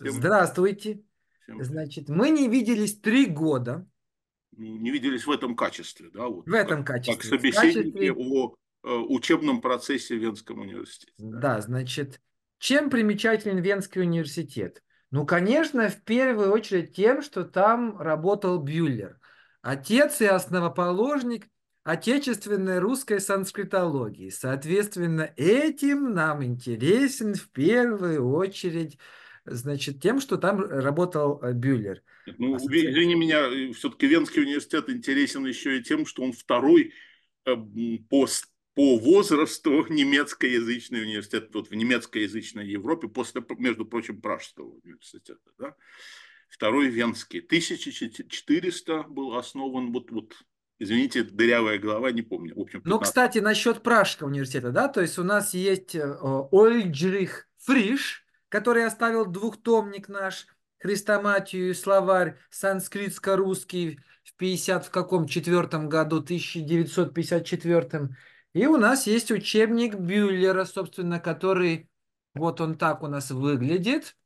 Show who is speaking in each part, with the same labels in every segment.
Speaker 1: Всем... Здравствуйте. Всем... Значит, мы не виделись три года.
Speaker 2: Не виделись в этом качестве, да? Вот, в
Speaker 1: этом как, качестве. Как собеседники качестве...
Speaker 2: о э, учебном процессе в Венском университете.
Speaker 1: Да. да, значит, чем примечателен Венский университет? Ну, конечно, в первую очередь тем, что там работал Бюллер. Отец и основоположник отечественной русской санскритологии. Соответственно, этим нам интересен в первую очередь значит, тем, что там работал э, Бюллер.
Speaker 2: Ну, а, извини меня, э, все-таки Венский университет интересен еще и тем, что он второй э, по, по возрасту немецкоязычный университет вот в немецкоязычной Европе, после, между прочим, Пражского университета. Да? Второй Венский. 1400 был основан вот, вот Извините, дырявая голова, не помню. В общем, 15... Ну, кстати,
Speaker 1: насчет Пражского университета, да, то есть у нас есть Ольджрих Фриш, который оставил двухтомник наш «Христоматию и словарь санскритско-русский» в 50 в каком четвертом году, 1954 и у нас есть учебник Бюллера, собственно, который вот он так у нас выглядит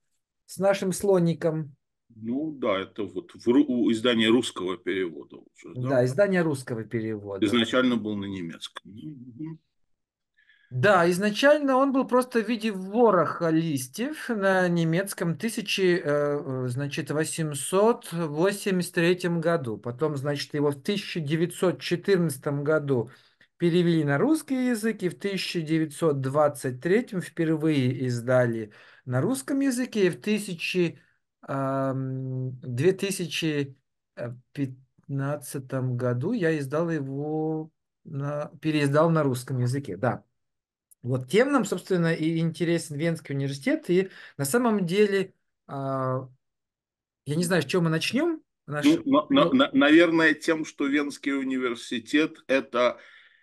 Speaker 1: с нашим слоником.
Speaker 2: Ну да, это вот в, у издание русского перевода уже. Да? да,
Speaker 1: издание русского перевода.
Speaker 2: Изначально был на немецком. Ну,
Speaker 1: да, изначально он был просто в виде вороха листьев на немецком 1883 э, э, году. Потом, значит, его в 1914 году перевели на русский язык, и в 1923 впервые издали на русском языке, и в 1000, 2015 эм, э, году я издал его, на, переиздал на русском языке, да. Вот тем нам, собственно, и интересен Венский университет. И на самом деле, а, я не знаю, с чем мы начнем.
Speaker 2: Наш... Ну, на, ну, на, наверное, тем, что Венский университет это,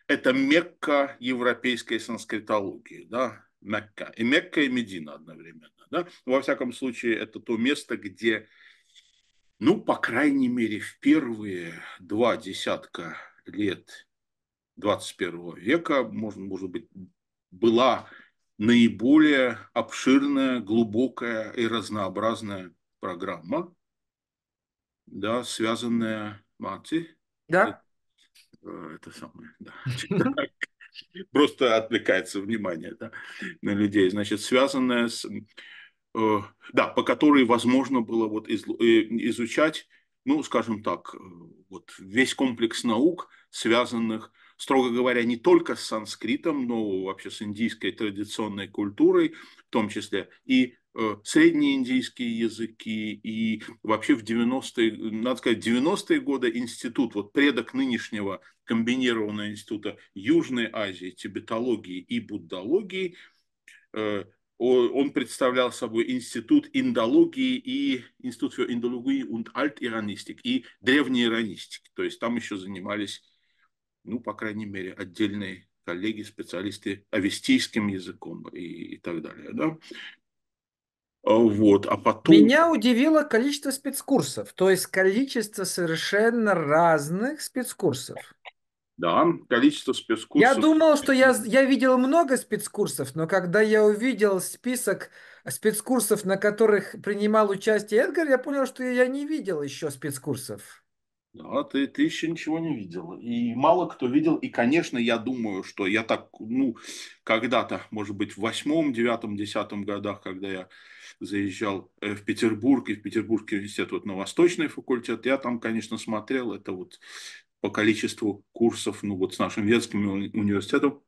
Speaker 2: это мекка европейской санскритологии, да, Мекка. И Мекка, и Медина одновременно. Да? во всяком случае, это то место, где, ну, по крайней мере, в первые два десятка лет 21 века, можно, может быть, была наиболее обширная, глубокая и разнообразная программа, да, связанная мати. Да. Это, это самое, да. Просто отвлекается внимание да, на людей. Значит, связанная с... Э, да, по которой возможно было вот из, э, изучать, ну, скажем так, э, вот весь комплекс наук, связанных строго говоря, не только с санскритом, но вообще с индийской традиционной культурой в том числе, и э, средние индийские языки, и вообще в 90-е, надо сказать, 90-е годы институт, вот предок нынешнего комбинированного института Южной Азии, тибетологии и буддологии, э, он представлял собой институт индологии и институт индологии и альт-иронистик, и древнеиронистики, то есть там еще занимались ну, по крайней мере, отдельные коллеги, специалисты авестийским языком и, и так далее, да. А, вот, а потом... Меня
Speaker 1: удивило количество спецкурсов, то есть количество совершенно разных спецкурсов.
Speaker 2: Да, количество спецкурсов. Я думал, что
Speaker 1: я, я видел много спецкурсов, но когда я увидел список спецкурсов, на которых принимал участие Эдгар, я понял, что я не видел еще спецкурсов.
Speaker 2: Да, ты, ты еще ничего не видел. И мало кто видел. И, конечно, я думаю, что я так, ну, когда-то, может быть, в восьмом, девятом, десятом годах, когда я заезжал э, в Петербург и в Петербургский университет вот, на Восточный факультет, я там, конечно, смотрел это вот по количеству курсов, ну, вот с нашим Венским университетом,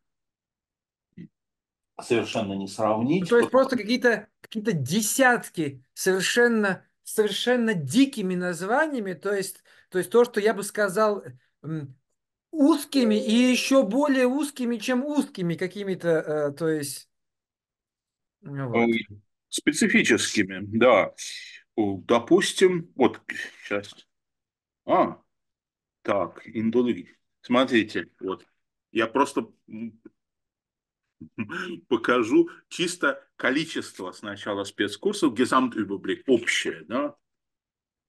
Speaker 2: совершенно не сравнить.
Speaker 1: То есть просто какие-то какие, -то, какие -то десятки совершенно, совершенно дикими названиями, то есть то есть то, что я бы сказал узкими и еще более узкими, чем узкими какими-то, э, то есть...
Speaker 2: Ну вот. Э, специфическими, да. Допустим, вот сейчас. А, так, индология. Смотрите, вот я просто покажу чисто количество сначала спецкурсов, Gesamtüberblick, общее, да,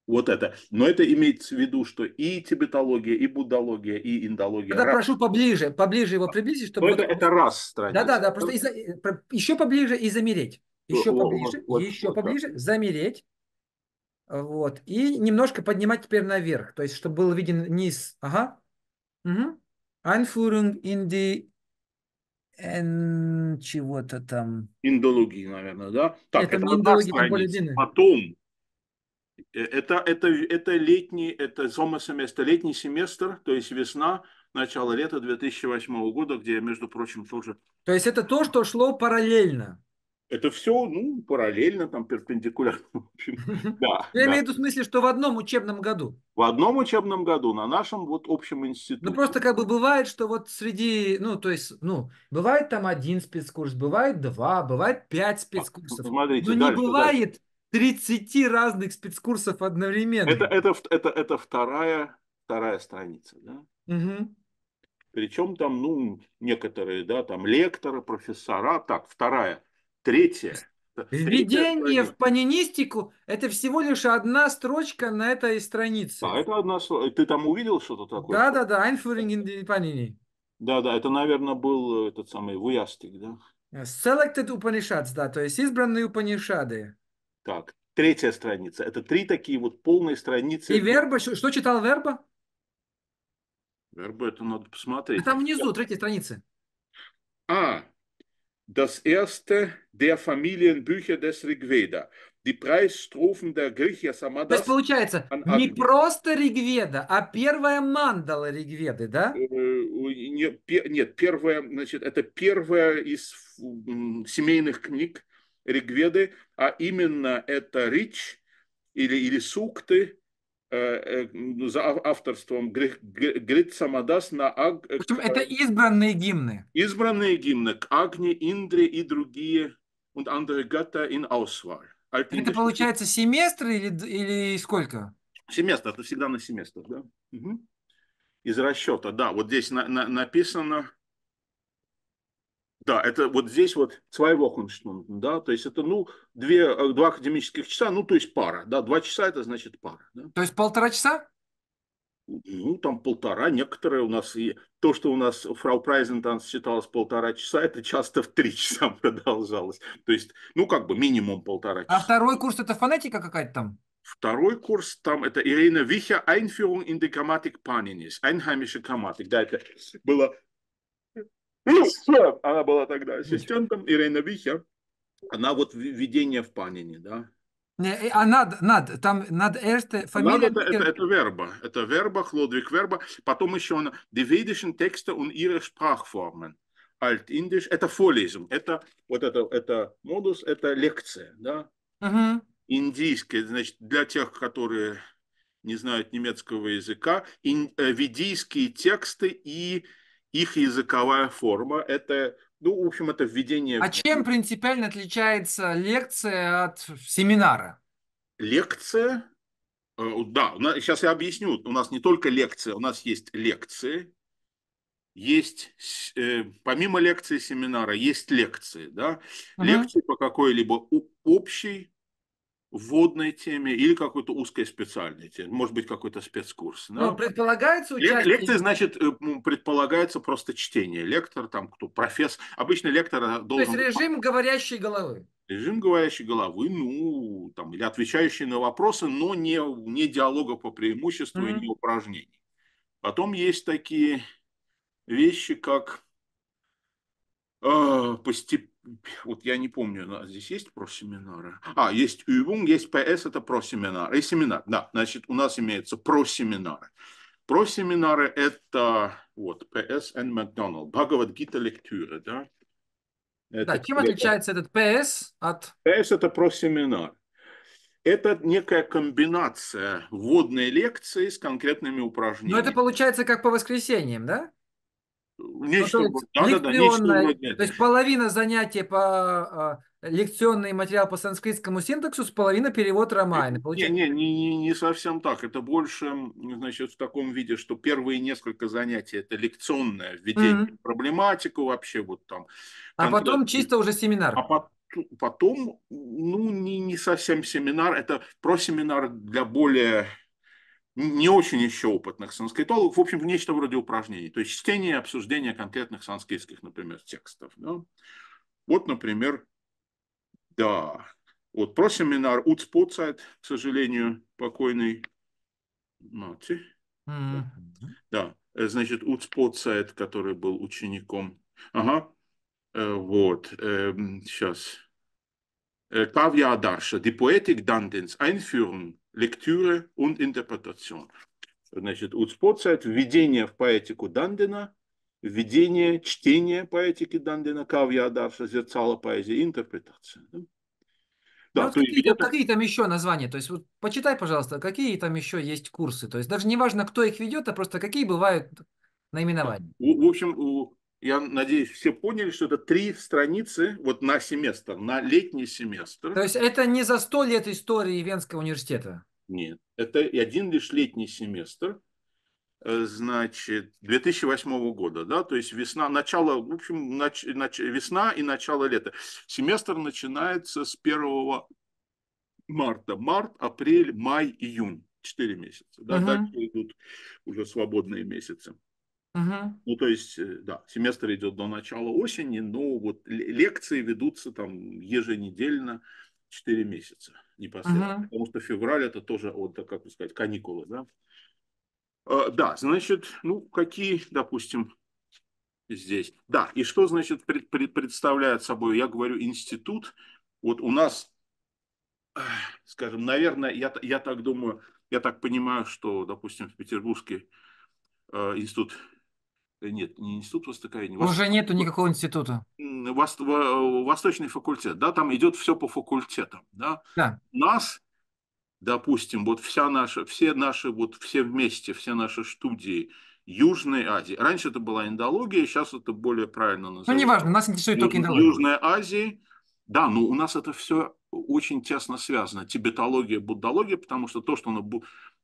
Speaker 2: вот это. Но это имеется в виду, что и тибетология, и буддология, и индология. Да, раз. прошу
Speaker 1: поближе, поближе его а, приблизить, чтобы... Но это, это раз страница. Да, да, да, просто и за... Э, еще поближе и замереть. Еще вот, поближе, вот,
Speaker 2: еще вот, поближе, да.
Speaker 1: замереть. Вот. И немножко поднимать теперь наверх, то есть, чтобы был виден низ. Ага. Угу. Инди in die чего-то там.
Speaker 2: Индологии, наверное, да? Так, это, это не более длинная. Потом Э, это, это, это летний, это зомасеместр, летний семестр, то есть весна, начало лета 2008 года, где между прочим, тоже... То есть это то, что шло параллельно? Это все, ну, параллельно, там, перпендикулярно. в общем Да, я имею в виду в смысле, что в одном учебном году. В одном учебном году, на
Speaker 1: нашем вот общем институте. Ну, просто как бы бывает, что вот среди, ну, то есть, ну, бывает там один спецкурс, бывает два, бывает пять спецкурсов. А, смотрите, Но не бывает дальше. 30 разных спецкурсов одновременно.
Speaker 2: Это, это, это, это вторая, вторая страница, да? Угу. Причем там, ну, некоторые, да, там лекторы, профессора, так, вторая, третья. Введение в
Speaker 1: панинистику – это всего лишь одна строчка на этой странице. А это одна строчка. Ты там увидел что-то такое? Да-да-да, «Einführung in Panini».
Speaker 2: Да-да, это, наверное, был э, этот самый Вуястик, да?
Speaker 1: Selected Upanishads, да, то есть избранные Упанишады.
Speaker 2: Так, третья страница. Это три такие вот полные страницы. И верба, что читал верба? Верба, это надо посмотреть. А там внизу,
Speaker 1: третья страница.
Speaker 2: А, das erste der Familienbücher des Rigveda. Die Preisstrophen der Griecher Samadas. То есть получается, не просто Ригведа, а первая
Speaker 1: мандала Ригведы,
Speaker 2: да? Э, нет, первая, значит, это первая из семейных книг, Ригведы, а именно это Рич или, или Сукты э, э, ну, за авторством Грит Самадас на Аг... Это а,
Speaker 1: избранные гимны.
Speaker 2: Избранные гимны к Агне, Индре и другие und andere Götter in Auswahl. Это получается
Speaker 1: семестр или, или сколько?
Speaker 2: Семестр, это всегда на семестр, да? Угу. Из расчета, да. Вот здесь на, на, написано да, это вот здесь вот zwei Wochenstunden, да, то есть это, ну, две, э, два академических часа, ну, то есть пара, да, два часа это значит пара. Да. То есть полтора часа? Ну, там полтора, некоторые у нас, и то, что у нас фрау Прайзентанс считалось полтора часа, это часто в три часа продолжалось. То есть, ну, как бы минимум полтора а часа. А второй курс это
Speaker 1: фонетика какая-то там?
Speaker 2: Второй курс, там это Ирина Вихя Einführung in die Grammatik Paninis, einheimische Grammatik. Да, это было Вихер! Она была тогда ассистентом Ирина Вихер. Она вот введение в панине, да.
Speaker 1: Не, а над, над, там над эрте фамилия... Над, это,
Speaker 2: это, верба, это верба, Хлодвиг верба. Потом еще она, die vedischen Texte und ihre Sprachformen. Альтиндиш, это фолизм, это вот это, это модус, это лекция, да. Угу. Индийская, значит, для тех, которые не знают немецкого языка, ин, э, ведийские тексты и их языковая форма, это, ну, в общем, это введение... А чем
Speaker 1: принципиально отличается лекция от семинара?
Speaker 2: Лекция, э, да, сейчас я объясню. У нас не только лекция, у нас есть лекции, есть, э, помимо лекции семинара, есть лекции, да, угу. лекции по какой-либо общей вводной теме или какой-то узкой специальной теме, может быть, какой-то спецкурс. Да? Ну,
Speaker 1: предполагается участие... Лекция,
Speaker 2: значит, э, предполагается просто чтение. Лектор, там, кто, профессор. Обычно лектор должен... Э, То есть режим
Speaker 1: говорящей головы.
Speaker 2: Режим говорящей головы, ну, там, или отвечающий на вопросы, но не, не диалога по преимуществу mm-hmm. и не упражнений. Потом есть такие вещи, как э, постепенно вот я не помню, здесь есть про семинары? А, есть Übung, есть PS это просеминар. И семинар, да, значит, у нас имеется про семинары. Про семинары это вот ПС и Макдоналд, Бхагавад Гита Лектюра, да? Это, да, чем это... отличается этот PS от… PS это про семинар. Это некая комбинация вводной лекции с конкретными упражнениями. Но это
Speaker 1: получается как по воскресеньям, да?
Speaker 2: Нечто, ну, то, да, да, да, нечто то есть
Speaker 1: половина занятия по а, лекционный материал по санскритскому синтаксу с половина перевод Ромайна. Не,
Speaker 2: не, не, не совсем так. Это больше, значит, в таком виде, что первые несколько занятий это лекционное введение mm-hmm. проблематику вообще вот там. А конкретно. потом чисто уже семинар. А потом, ну, не, не совсем семинар, это про семинар для более не очень еще опытных санскритологов, в общем, нечто вроде упражнений, то есть чтение и обсуждение конкретных санскритских, например, текстов. Да? Вот, например, да, вот про семинар Уцпуцайт, к сожалению, покойный Мати. Mm-hmm. Да, э, значит, Уцпуцайт, который был учеником. Ага, э, вот, сейчас. Э, Кавья Адарша, die Poetik Dandens Einführung лектюры und интерпретацион. Значит, Уцпоцайт, введение в поэтику Дандена, введение, чтение поэтики Дандена, Кавья Адарша, зерцало поэзии, интерпретация. Да? Ну, да, ну, вот какие,
Speaker 1: это... какие там еще названия? То есть, вот, почитай, пожалуйста, какие там еще есть курсы. То есть, даже не важно, кто их ведет, а просто какие бывают наименования. А,
Speaker 2: в общем, я надеюсь, все поняли, что это три страницы вот на семестр, на летний семестр. То есть это
Speaker 1: не за сто лет истории Венского университета?
Speaker 2: Нет, это один лишь летний семестр, э, значит, 2008 года, да, то есть весна, начало, в общем, нач, нач, весна и начало лета. Семестр начинается с 1 марта. Март, апрель, май, июнь. Четыре месяца. Да, угу. дальше идут уже свободные месяцы. Угу. Ну, то есть, э, да, семестр идет до начала осени, но вот лекции ведутся там еженедельно 4 месяца непосредственно. Угу. Потому что февраль это тоже, вот, э, как бы сказать, каникулы, да? А, да, значит, ну, какие, допустим, здесь. Да, и что, значит, пред, пред, представляет собой, я говорю, институт. Вот у нас, скажем, наверное, я, я так думаю, я так понимаю, что, допустим, в Петербургский э, институт Э, нет, не институт востоковедения. Ну, уже Восток... нету никакого института. Вос... Восточный факультет, да, там идет все по факультетам, да. да. Нас, допустим, вот вся наша, все наши, вот все вместе, все наши студии Южной Азии. Раньше это была индология, сейчас это более правильно ну, называется. Ну, неважно,
Speaker 1: нас интересует только индология.
Speaker 2: Южная Азия, да, но ну, у нас это все очень тесно связано. Тибетология, буддология, потому что то, что на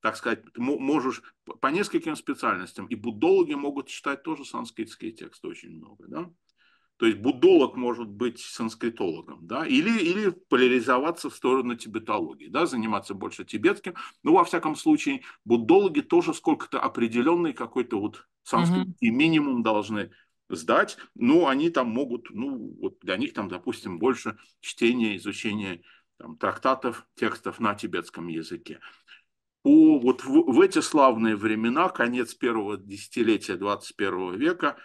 Speaker 2: так сказать, можешь по нескольким специальностям, и буддологи могут читать тоже санскритские тексты очень много, да? То есть буддолог может быть санскритологом, да, или, или поляризоваться в сторону тибетологии, да, заниматься больше тибетским. Но, ну, во всяком случае, буддологи тоже сколько-то определенный какой-то вот санскрит mm-hmm. минимум должны сдать. Ну, они там могут, ну, вот для них там, допустим, больше чтения, изучения там, трактатов, текстов на тибетском языке по вот в, в эти славные времена, конец первого десятилетия 21 века,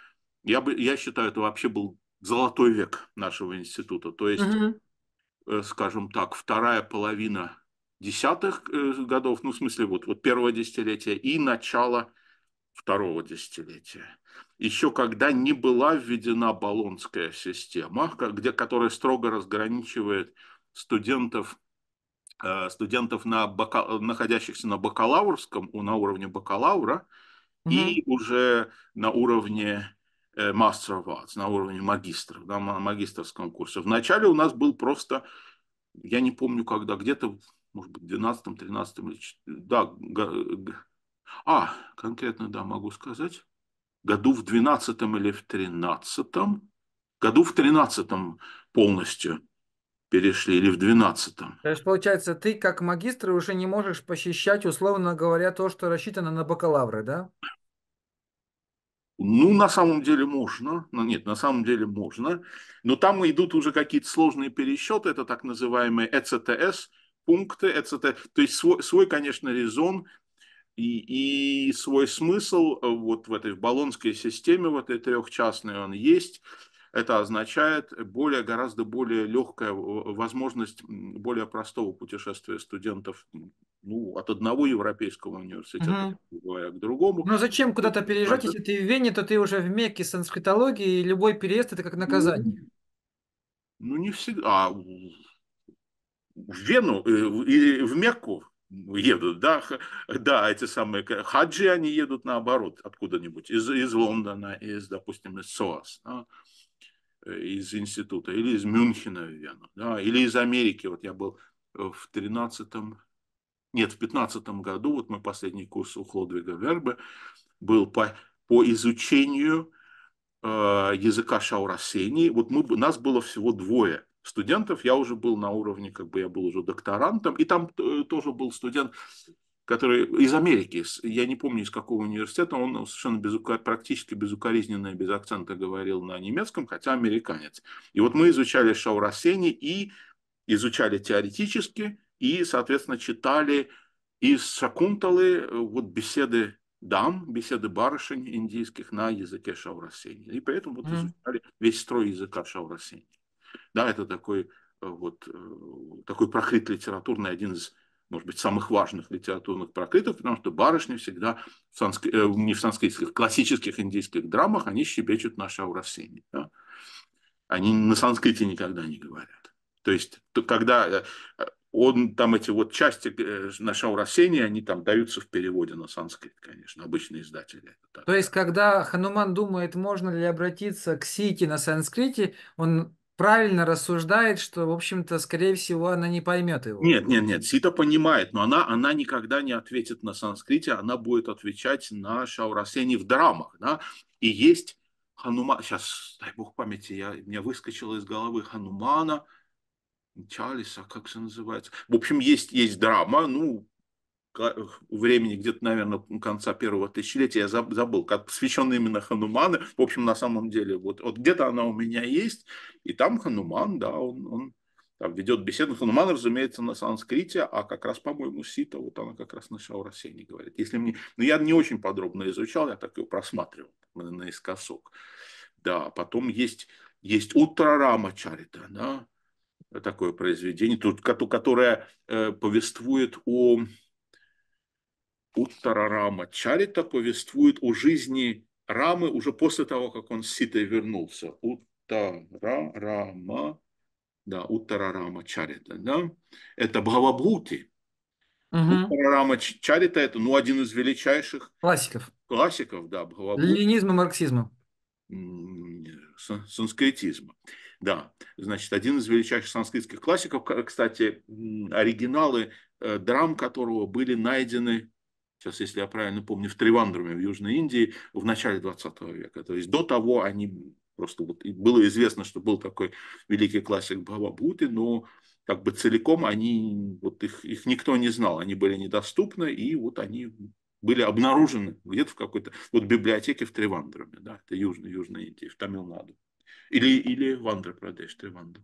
Speaker 2: я, бы, я считаю, это вообще был золотой век нашего института. То есть,
Speaker 1: угу.
Speaker 2: скажем так, вторая половина десятых э, годов, ну, в смысле, вот, вот первого десятилетия и начало второго десятилетия. Еще когда не была введена Болонская система, где, которая строго разграничивает студентов Э, студентов, на бака... находящихся на бакалаврском, на уровне бакалавра, mm-hmm. и уже на уровне Master of Arts, на уровне магистров, на магистрском курсе. Вначале у нас был просто, я не помню когда, где-то, может быть, в 12 13 да, а, конкретно, да, могу сказать, году в 12 или в 13 году в 13 полностью перешли, или в 12-м.
Speaker 1: То есть, получается, ты как магистр уже не можешь посещать, условно говоря, то, что рассчитано на бакалавры, да?
Speaker 2: Ну, на самом деле можно, ну, нет, на самом деле можно, но там идут уже какие-то сложные пересчеты, это так называемые ЭЦТС, пункты, ЭЦТ, то есть свой, свой конечно, резон и, и свой смысл э, вот в этой в баллонской системе, в этой трехчастной он есть – это означает более, гораздо более легкая возможность более простого путешествия студентов ну, от одного европейского университета угу. к другому. Но зачем
Speaker 1: куда-то переезжать, если ты в Вене, то ты уже в Мекке санскритологии, и любой переезд это как ну, наказание.
Speaker 2: Ну, ну не всегда. А, в Вену э, и в Мекку едут, да, да, эти самые хаджи, они едут наоборот откуда-нибудь, из, из Лондона, из, допустим, из СОАС. Да? из института, или из Мюнхена в Вену, да, или из Америки. Вот я был э, в 13 нет, в 15 году, вот мой последний курс у Хлодвига Вербе был по, по изучению э, языка шаурасений. Вот мы, нас было всего двое студентов, я уже был на уровне, как бы я был уже докторантом, и там э, тоже был студент который из Америки, я не помню из какого университета, он ну, совершенно безука, практически безукоризненно и без акцента говорил на немецком, хотя американец. И вот мы изучали Шаурасени и изучали теоретически, и, соответственно, читали из Шакунталы э, вот беседы дам, беседы барышень индийских на языке Шаурасени. И поэтому вот изучали весь строй языка Шаурасени. Да, это такой э, вот э, такой прохит литературный, один из может быть, самых важных литературных прокрытов, потому что барышни всегда в санск... Э, не в санскритских, классических индийских драмах, они щебечут наши аурасени. Да? Они на санскрите никогда не говорят. То есть, то, когда э, он там эти вот части э, на Шаурасене, они там даются в переводе на санскрит, конечно, обычные издатели.
Speaker 1: То есть, когда Хануман думает, можно ли обратиться к Сити на санскрите, он правильно рассуждает, что, в общем-то, скорее всего, она не поймет его.
Speaker 2: Нет, нет, нет, Сита понимает, но она, она никогда не ответит на санскрите, она будет отвечать на шаурасени в драмах, да, и есть Ханума, сейчас, дай бог памяти, я, меня выскочило из головы Ханумана, Чалиса, как же называется. В общем, есть, есть драма, ну, времени, где-то, наверное, конца первого тысячелетия, я забыл, как посвящен именно Хануману. В общем, на самом деле, вот, вот где-то она у меня есть, и там Хануман, да, он, он там ведет беседу. Хануман, разумеется, на санскрите, а как раз, по-моему, Сита, вот она как раз на Шаурасене говорит. Если мне... Но ну, я не очень подробно изучал, я так ее просматривал наискосок. Да, а потом есть, есть Утрарама Чарита, да, такое произведение, тут, которое э, повествует о Уттара Рама Чарита повествует о жизни Рамы уже после того, как он с Ситой вернулся. Уттара Рама, да, Уттара Рама Чарита, да, это Бхавабхути. Угу. Уттара Рама Чарита это, ну, один из величайших классиков. Классиков, да, Бхавабхути.
Speaker 1: Ленинизма, марксизма.
Speaker 2: Санскритизма. Да, значит, один из величайших санскритских классиков, кстати, оригиналы э, драм которого были найдены сейчас, если я правильно помню, в Тривандруме в Южной Индии в начале 20 века. То есть до того они просто вот было известно, что был такой великий классик Баба Бути но как бы целиком они, вот их, их никто не знал, они были недоступны, и вот они были обнаружены где-то в какой-то вот библиотеке в Тривандруме, да, это Южная, Южная Индия, в Тамилнаду. Или, или в Андропрадеш, Триванду.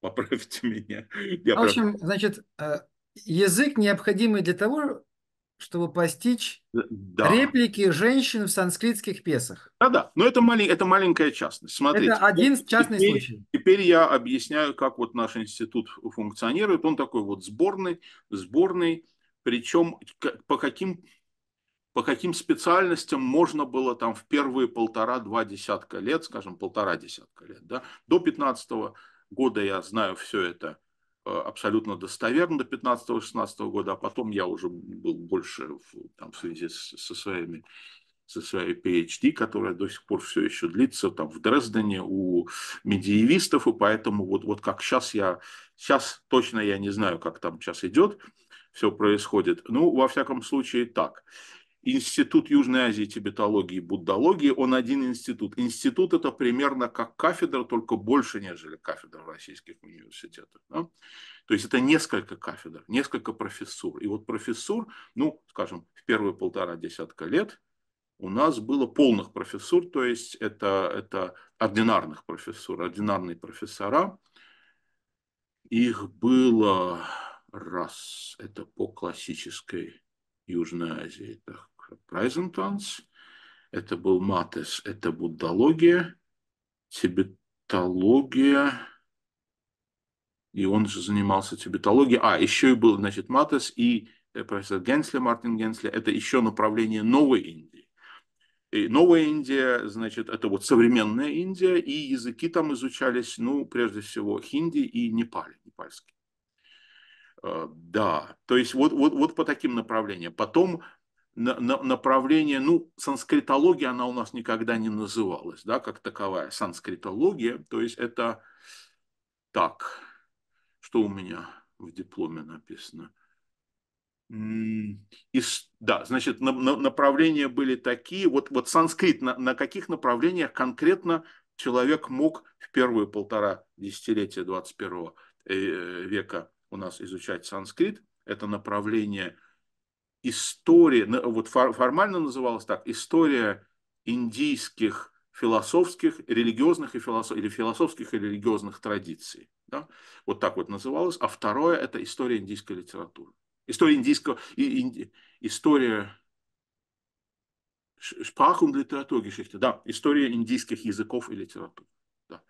Speaker 2: Поправьте меня. Я в общем,
Speaker 1: прав... значит, э, язык необходимый для того, чтобы постичь э, да. реплики женщин в санскритских песах.
Speaker 2: Да-да, но это, малень, это маленькая частность. Смотрите, это один частный теперь, случай. Теперь я объясняю, как вот наш институт функционирует. Он такой вот сборный, сборный, причем по каким, по каким специальностям можно было там в первые полтора-два десятка лет, скажем, полтора десятка лет, да, до 15 года я знаю все это а, абсолютно достоверно до 15-16 года, а потом я уже был больше в, там, в связи с, со своими со своей PhD, которая до сих пор все еще длится там в Дрездене у медиевистов, и поэтому вот, вот как сейчас я, сейчас точно я не знаю, как там сейчас идет, все происходит. Ну, во всяком случае, так. Институт Южной Азии тибетологии и буддологии, он один институт. Институт это примерно как кафедра, только больше, нежели кафедра в российских университетах. Да? То есть это несколько кафедр, несколько профессур. И вот профессур, ну, скажем, в первые полтора десятка лет у нас было полных профессур, то есть это, это ординарных профессур, ординарные профессора. Их было раз, это по классической Южной Азии, так, Райзентанс, это был Матес, это буддология, тибетология, и он же занимался тибетологией. А, еще и был, значит, Матес и э, профессор Генсли, Мартин Генсли, это еще направление Новой Индии. И Новая Индия, значит, это вот современная Индия, и языки там изучались, ну, прежде всего, хинди и непали, непальский. Э, да, то есть вот, вот, вот по таким направлениям. Потом на, на, направление, ну, санскритология, она у нас никогда не называлась, да, как таковая, санскритология, то есть это так, что у меня в дипломе написано. И, да, значит, на, на, направления были такие, вот, вот санскрит, на, на каких направлениях конкретно человек мог в первые полтора десятилетия 21 э, века у нас изучать санскрит, это направление – история, вот формально называлась так, история индийских философских, религиозных и философ, или философских и религиозных традиций. Да? Вот так вот называлось. А второе – это история индийской литературы. История индийского, и, и, история Шпах und да, история индийских языков и литературы Да.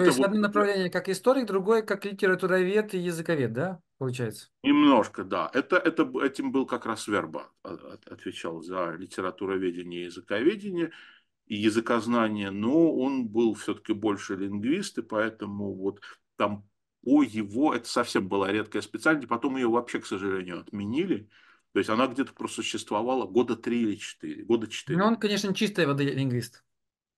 Speaker 2: То есть вот... одно
Speaker 1: направление как историк, другое как литературовед и языковед, да, получается?
Speaker 2: Немножко, да. Это, это, этим был как раз Верба, а, отвечал за литературоведение и языковедение, и языкознание, но он был все-таки больше лингвист, и поэтому вот там по его, это совсем была редкая специальность, потом ее вообще, к сожалению, отменили, то есть она где-то просуществовала года три или четыре, года четыре. Но ну, он,
Speaker 1: конечно, чистая воды лингвист.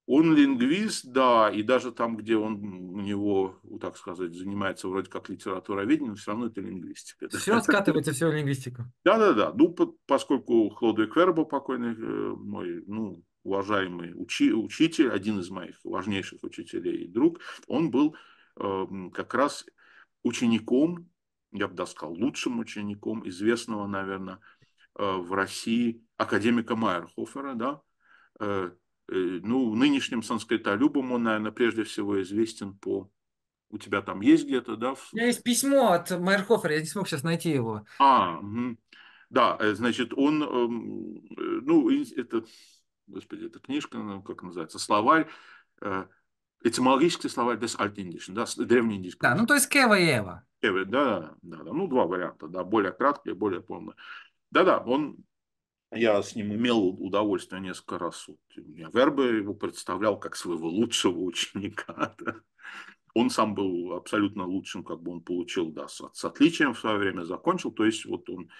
Speaker 2: Он лингвист, да, и даже там, где он у него, так сказать, занимается вроде как литературоведением, все равно это лингвистика. Все раскатывается все лингвистика. Да-да-да. Ну, по, поскольку Хлодвиг Вербо покойный, э, мой, ну, уважаемый учи, учитель, один из моих важнейших учителей и друг, он был э, как раз учеником, я бы даже сказал, лучшим учеником известного, наверное, э, в России академика Майерхофера, да, э, Э, ну, нынешним санскритолюбам он, наверное, прежде всего известен по... У тебя там есть где-то, да? У
Speaker 1: меня есть письмо от Майерхофера, я не смог сейчас найти его.
Speaker 2: А, угу. да, э, значит, он, эм, э, ну, это, господи, эта книжка, ну, как называется, словарь, этимологический словарь без альтиндишн, да, древнеиндийский. Да, ну, то есть Кева и Эва. Кева, да, да, да, ну, два варианта, да, более краткие, более полные. Да-да, он я с ним имел удовольствие несколько раз. Вот, я Вербе его представлял как своего лучшего ученика. Да. Он сам был абсолютно лучшим, как бы он получил, да, с, с отличием в свое время закончил. То есть вот он,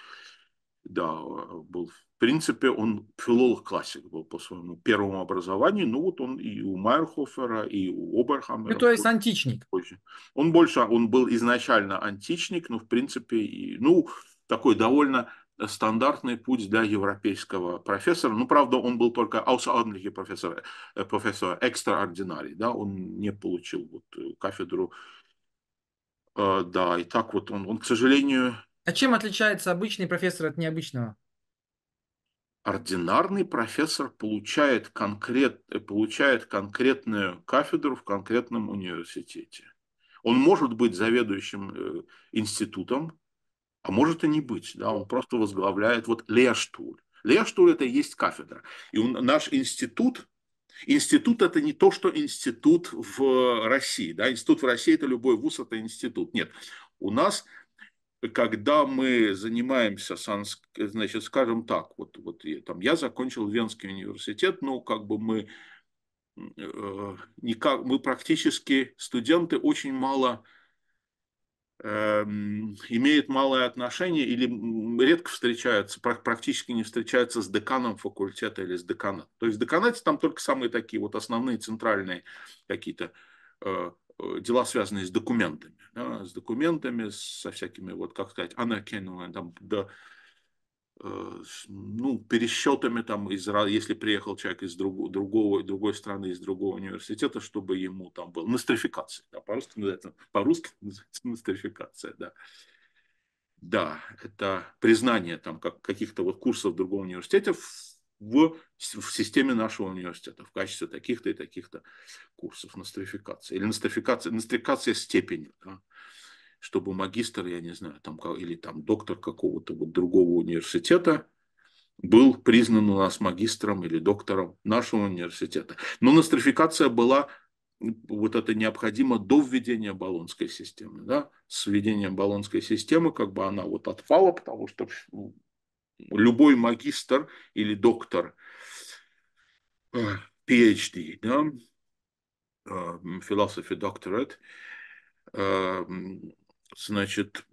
Speaker 2: да, был, в принципе, он филолог-классик был по своему первому образованию. Ну вот он и у Майерхофера, и у Оберхаммера. Ну, то есть античник. Позже. Он больше, он был изначально античник, но в принципе, и, ну, такой довольно стандартный путь для европейского профессора. Ну, правда, он был только аусадлихи профессора, профессора экстраординарий, да, он не получил вот э, кафедру, э, да, и так вот он, он, к сожалению... А чем отличается
Speaker 1: обычный профессор от необычного?
Speaker 2: Ординарный профессор получает, конкрет, э, получает конкретную кафедру в конкретном университете. Он может быть заведующим институтом, а может и не быть, да, он просто возглавляет вот Лештуль. Лештуль это и есть кафедра. И он, наш институт, институт это не то, что институт в России, да, институт в России это любой вуз, это институт. Нет, у нас когда мы занимаемся, санск... значит, скажем так, вот, вот я, там, я закончил Венский университет, но ну, как бы мы, э, никак, мы практически, студенты очень мало Эм, имеет малое отношение или редко встречаются, практически не встречаются с деканом факультета или с деканата. То есть в деканате там только самые такие вот основные центральные какие-то э, э, дела, связанные с документами, да, с документами, со всякими, вот как сказать, анакеном, там, до, Э, ну, пересчетами, там, из, если приехал человек из друг, другого, другой страны, из другого университета, чтобы ему там было нострификация, да, по-русски называется, по-русски называется нострификация, да. Да, это признание там как, каких-то вот курсов другого университета в, в, в системе нашего университета в качестве таких-то и таких-то курсов нострификации. Или нострификация, нострификация степени, да, чтобы магистр, я не знаю, там, или там доктор какого-то вот другого университета был признан у нас магистром или доктором нашего университета. Но нострификация была вот это необходимо до введения баллонской системы. Да? С введением баллонской системы как бы она вот отпала, потому что любой магистр или доктор PhD, э, да, philosophy э, doctorate, значит,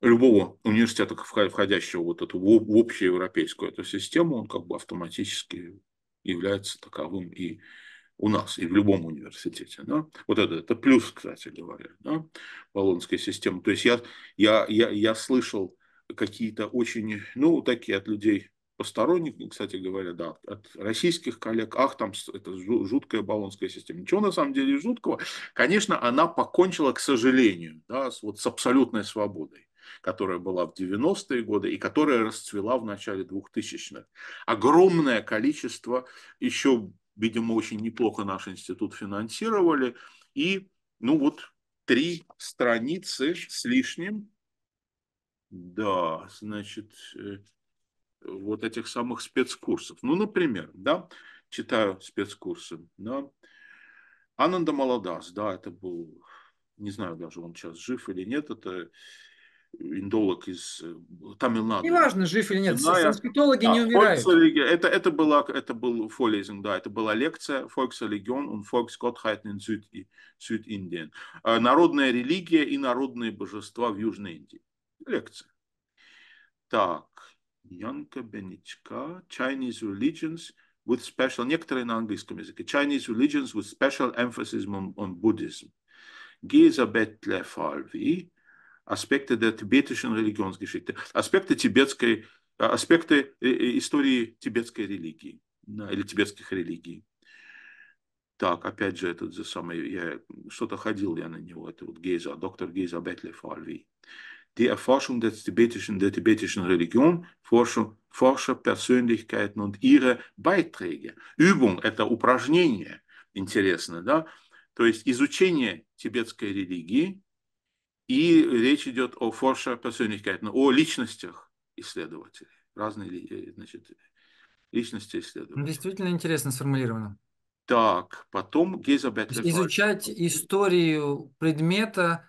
Speaker 2: любого университета, входящего вот эту в общую европейскую эту систему, он как бы автоматически является таковым и у нас, и в любом университете. Да? Вот это, это плюс, кстати говоря, да? Болонской система, То есть я, я, я, я слышал какие-то очень, ну, такие от людей посторонних, ну, кстати говоря, да, от российских коллег, ах, там это жуткая баллонская система. Ничего на самом деле жуткого. Конечно, она покончила, к сожалению, да, с, вот, с абсолютной свободой которая была в 90-е годы и которая расцвела в начале 2000-х. Огромное количество, еще, видимо, очень неплохо наш институт финансировали, и, ну вот, три страницы с лишним, да, значит, э, вот этих самых спецкурсов. Ну, например, да, читаю спецкурсы, да, Ананда Маладас, да, это был, не знаю даже, он сейчас жив или нет, это индолог из э, Тамилнаду. Неважно, жив или нет, Зная, санскритологи да, не умирают. Это, это, была, это был фолезинг, да, это была лекция «Volksreligion und Volksgottheit in Süd, Südindien». Э, Народная религия и народные божества в Южной Индии. Лекция. Так, Янка Беничка. Chinese religions with special, некоторые на английском языке. Chinese religions with special emphasis on, on Buddhism. Гиза Бетле Фальви. Аспекты der tibetischen Religionsgeschichte. Аспекты тибетской, а, аспекты э, э, истории тибетской религии или тибетских религий. Так, опять же, этот же самый, я что-то ходил я на него, это вот Гейза, доктор Гейза Бетле Фальви die Erforschung der tibetischen, der tibetischen Religion, Forscher, Forscherpersönlichkeiten und ihre Beiträge. Übung – это упражнение, интересно, да? То есть изучение тибетской религии, и речь идет о Forscherpersönlichkeiten, о личностях исследователей, разные э, значит, личности ну, исследователей.
Speaker 1: Действительно интересно сформулировано.
Speaker 2: Так, потом Гейза
Speaker 1: Изучать историю предмета,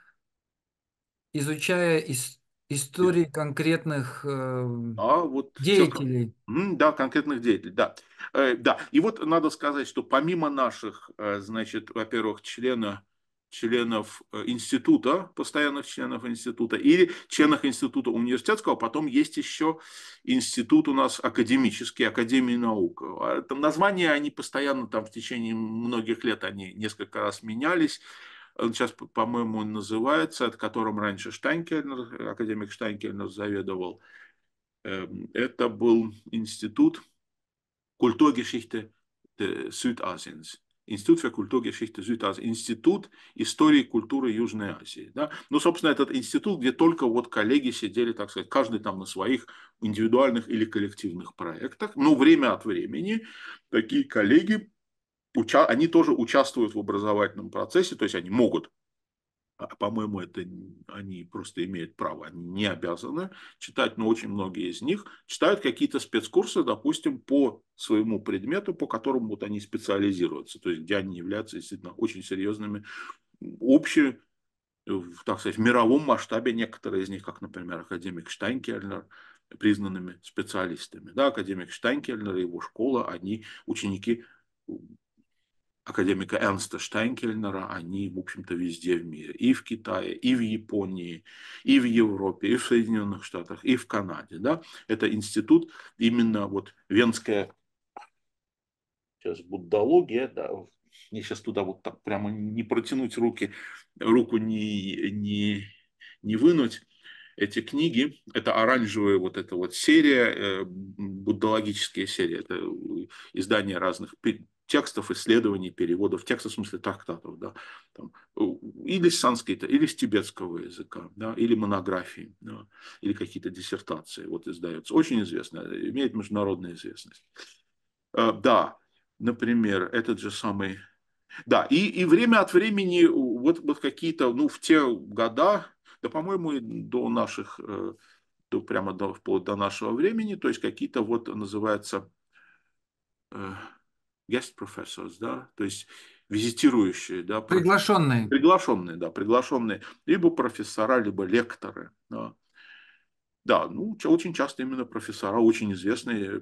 Speaker 1: изучая ис- истории конкретных э, эм,
Speaker 2: Да, вот деятелей. М, да, конкретных деятелей, да. Э, да, и вот надо сказать, что помимо наших, э, значит, во-первых, члена, членов э, института, постоянных членов института, или членов института университетского, а потом есть еще институт у нас академический, Академии наук. А Там названия, они постоянно там в течение многих лет, они несколько раз менялись он сейчас, по-моему, называется, от которым раньше Штайнкельнер, академик Штайнкельнер заведовал. Эм, это был институт Культурgeschichte Südasiens. Институт für Kulturgeschichte Südasien, Институт истории и культуры Южной Азии. Да? Ну, собственно, этот институт, где только вот коллеги сидели, так сказать, каждый там на своих индивидуальных или коллективных проектах. Но время от времени такие коллеги уча... они тоже участвуют в образовательном процессе, то есть они могут, а, по-моему, это они просто имеют право, они не обязаны читать, но очень многие из них читают какие-то спецкурсы, допустим, по своему предмету, по которому вот они специализируются, то есть где они являются действительно очень серьезными общими э, в, так сказать, в мировом масштабе некоторые из них, как, например, академик Штайнкельнер, признанными специалистами. Да, академик Штайнкельнер и его школа, они ученики академика Энста Штайнкельнера, они, в общем-то, везде в мире. И в Китае, и в Японии, и в Европе, и в Соединенных Штатах, и в Канаде. Да? Это институт именно вот венская сейчас буддология, да, мне сейчас туда вот так прямо не протянуть руки, руку не, не, не вынуть. Эти книги, это оранжевая вот эта вот серия, э, буддологическая серия. это э, издания разных текстов, исследований, переводов, текстов в смысле трактатов, да, там, э, или с санскрита, или с тибетского языка, да, или монографии, да, или какие-то диссертации, вот издаются, Очень известно, имеет международную известность. Э, да, например, этот же самый... Да, и, и время от времени вот, вот какие-то, ну, в те года, да, по-моему, до наших, э, до, прямо до, вплоть до нашего времени, то есть какие-то вот, называется, guest professors, да, то есть визитирующие, да, приглашенные, приглашенные, да, приглашенные, либо профессора, либо лекторы, да. Да, ну, очень часто именно профессора, очень известные э,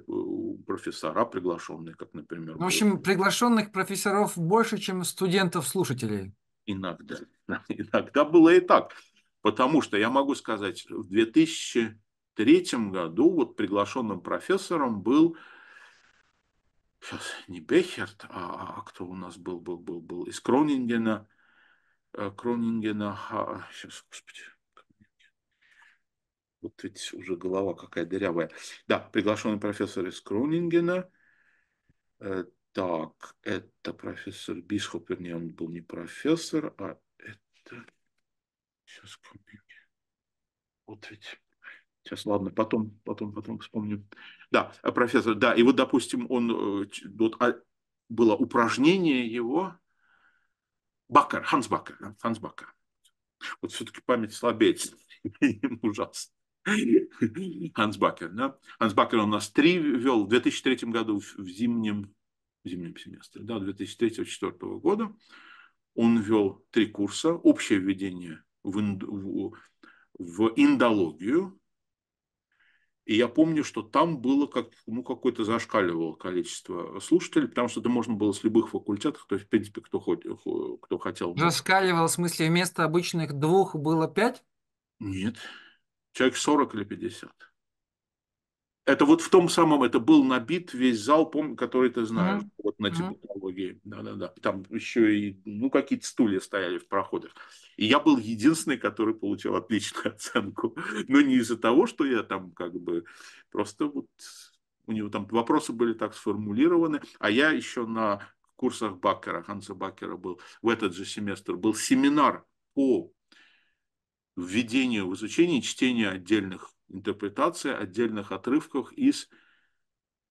Speaker 2: профессора приглашенные, как, например. Ну, в общем,
Speaker 1: приглашенных профессоров больше, чем студентов-слушателей.
Speaker 2: Иногда. Иногда было и так. Потому что я могу сказать, в 2003 году вот приглашенным профессором был сейчас не Бехерт, а, а, а кто у нас был, был, был, был, из Кронингена, э, Кронингена, а, сейчас, господи, вот ведь уже голова какая дырявая. Да, приглашенный профессор из Кронингена. Э, так, это профессор Бишхоп, вернее, он был не профессор, а это... Сейчас, Вот ведь... Сейчас, ладно, потом, потом, потом вспомню. Да, э, профессор, да, и вот, допустим, он, э, вот, а, было упражнение его, Бакер Ханс Бакер Ханс Бакер Вот все-таки память слабеет, ужасно. Ханс Бакер, да? Ханс Бакер он нас три вел в 2003 году в зимнем, в зимнем семестре, да, 2003-2004 года. Он вел три курса. Общее введение в, инду, в, в индологию, и я помню, что там было как, ну, какое-то зашкаливало количество слушателей, потому что это можно было с любых факультетов, то есть, в принципе, кто, хоть, кто хотел.
Speaker 1: Зашкаливало, в смысле, вместо обычных двух было пять?
Speaker 2: Нет. Человек 40 или 50. Это вот в том самом, это был набит весь зал, помню, который ты знаешь, mm-hmm. вот на типологии. Mm-hmm. Да-да-да. Там еще и, ну, какие-то стулья стояли в проходах. И я был единственный, который получил отличную оценку. Но не из-за того, что я там как бы просто вот... У него там вопросы были так сформулированы, а я еще на курсах Баккера, Ханса Баккера был, в этот же семестр был семинар по введению в изучение чтения отдельных интерпретация отдельных отрывков из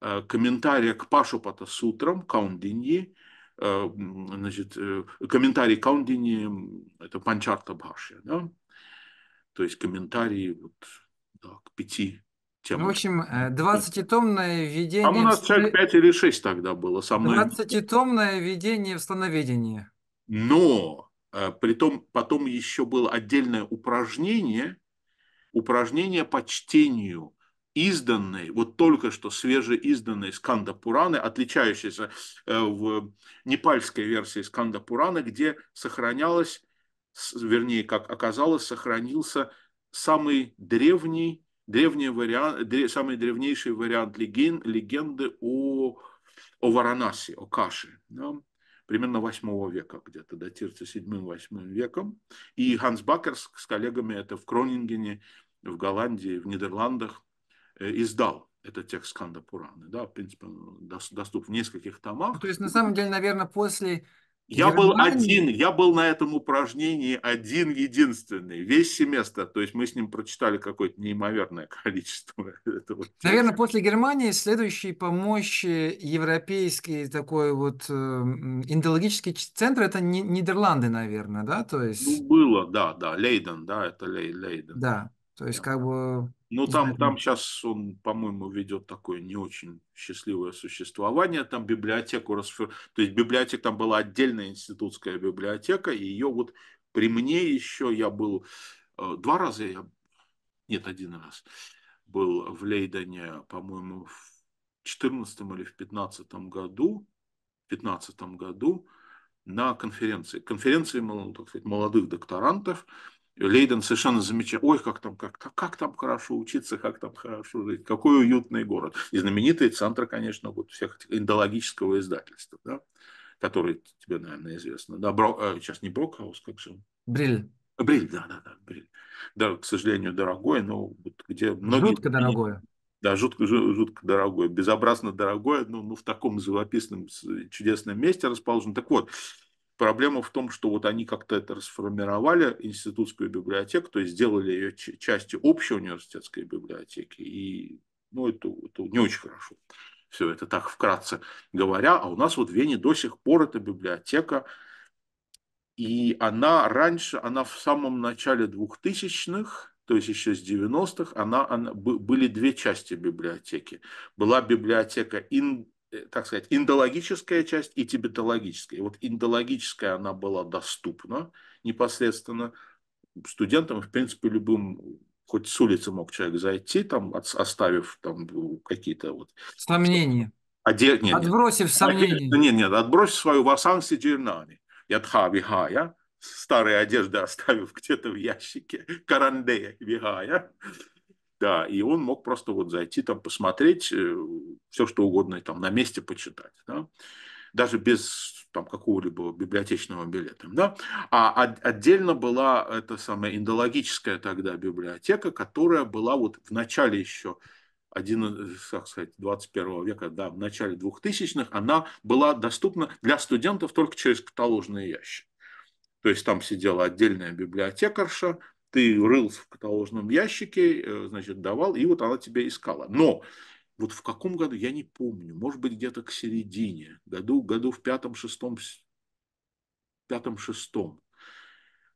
Speaker 2: э, комментария к Пашу Патасутрам, Каундиньи, э, значит, э, комментарий Каундини – это Панчарта Бхашья, да? то есть комментарии вот, да, к пяти темам. Ну, в общем,
Speaker 1: 20-томное введение... Там у нас в...
Speaker 2: человек 5 или 6 тогда было со мной.
Speaker 1: 20-томное введение в становедение.
Speaker 2: Но, том потом еще было отдельное упражнение, упражнение по чтению изданной, вот только что свежеизданной Сканда Пураны, отличающейся э, в непальской версии Сканда Пурана, где сохранялось, вернее, как оказалось, сохранился самый древний, древний вариант, самый древнейший вариант леген, легенды о, о Варанасе, о Каше. Да? примерно 8 века, где-то датируется 7-8 веком. И Ханс Бакер с коллегами это в Кронингене в Голландии, в Нидерландах э, издал этот текст Канда Пураны. Да, в принципе, он доступ в нескольких томах. Ну, то есть, на
Speaker 1: самом деле, наверное, после
Speaker 2: я Германии... был один, я был на этом упражнении один единственный, весь семестр. То есть мы с ним прочитали какое-то неимоверное количество этого. Наверное,
Speaker 1: после Германии следующий по европейский такой вот э, индологический центр это Нидерланды, наверное, да? То есть... Ну,
Speaker 2: было, да, да, Лейден, да, это Лей, Лейден. Да.
Speaker 1: То есть, как бы... Ну, там, там
Speaker 2: сейчас он, по-моему, ведет такое не очень счастливое существование. Там библиотеку расфер... То есть, библиотека там была отдельная институтская библиотека, и ее вот при мне еще я был... Э, два раза я... Нет, один раз был в Лейдене, по-моему, в 14 или в 15 году, 15 году на конференции. Конференции, так сказать, молодых докторантов – Лейден совершенно замечательно. Ой, как там, как, как там хорошо учиться, как там хорошо жить, какой уютный город. И знаменитый центр, конечно, вот всех индологического издательства, да, который тебе, наверное, известно. Да, Бро, э, сейчас не Брокхаус, как же Бриль. Бриль, да, да, да, Бриль. Да, к сожалению, дорогой, но вот где многие...
Speaker 1: Жутко дорогое.
Speaker 2: Да, жутко, жутко дорогое, безобразно дорогое, но ну, в таком живописном чудесном месте расположен. Так вот, Проблема в том, что вот они как-то это расформировали, институтскую библиотеку, то есть сделали ее частью общей университетской библиотеки, и ну, это, это не очень хорошо. Все это так вкратце говоря, а у нас вот в Вене до сих пор эта библиотека, и она раньше, она в самом начале 2000-х, то есть еще с 90-х, она, она, были две части библиотеки. Была библиотека ин, Э, так сказать, индологическая часть и тибетологическая. И вот индологическая она была доступна непосредственно студентам, в принципе, любым хоть с улицы мог человек зайти, там, оставив там какие-то вот...
Speaker 1: Сомнения.
Speaker 2: Оде... А нет, отбросив нет. сомнения. Нет, нет, отбросив свою васанси джирнани, ядха вихая, старые одежды оставив где-то в ящике, карандея вихая, да, и он мог просто вот зайти там посмотреть э, все, что угодно, и там на месте почитать. Да? даже без там, какого-либо библиотечного билета. Да? А отдельно была эта самая индологическая тогда библиотека, которая была вот в начале еще один, э, как сказать, 21 века, да, в начале 2000-х, она была доступна для студентов только через каталожные ящики. То есть там сидела отдельная библиотекарша, ты рылся в каталожном ящике, э, значит, давал, и вот она тебя искала. Но вот в каком году, я не помню, может быть, где-то к середине, году, году в пятом-шестом, пятом-шестом,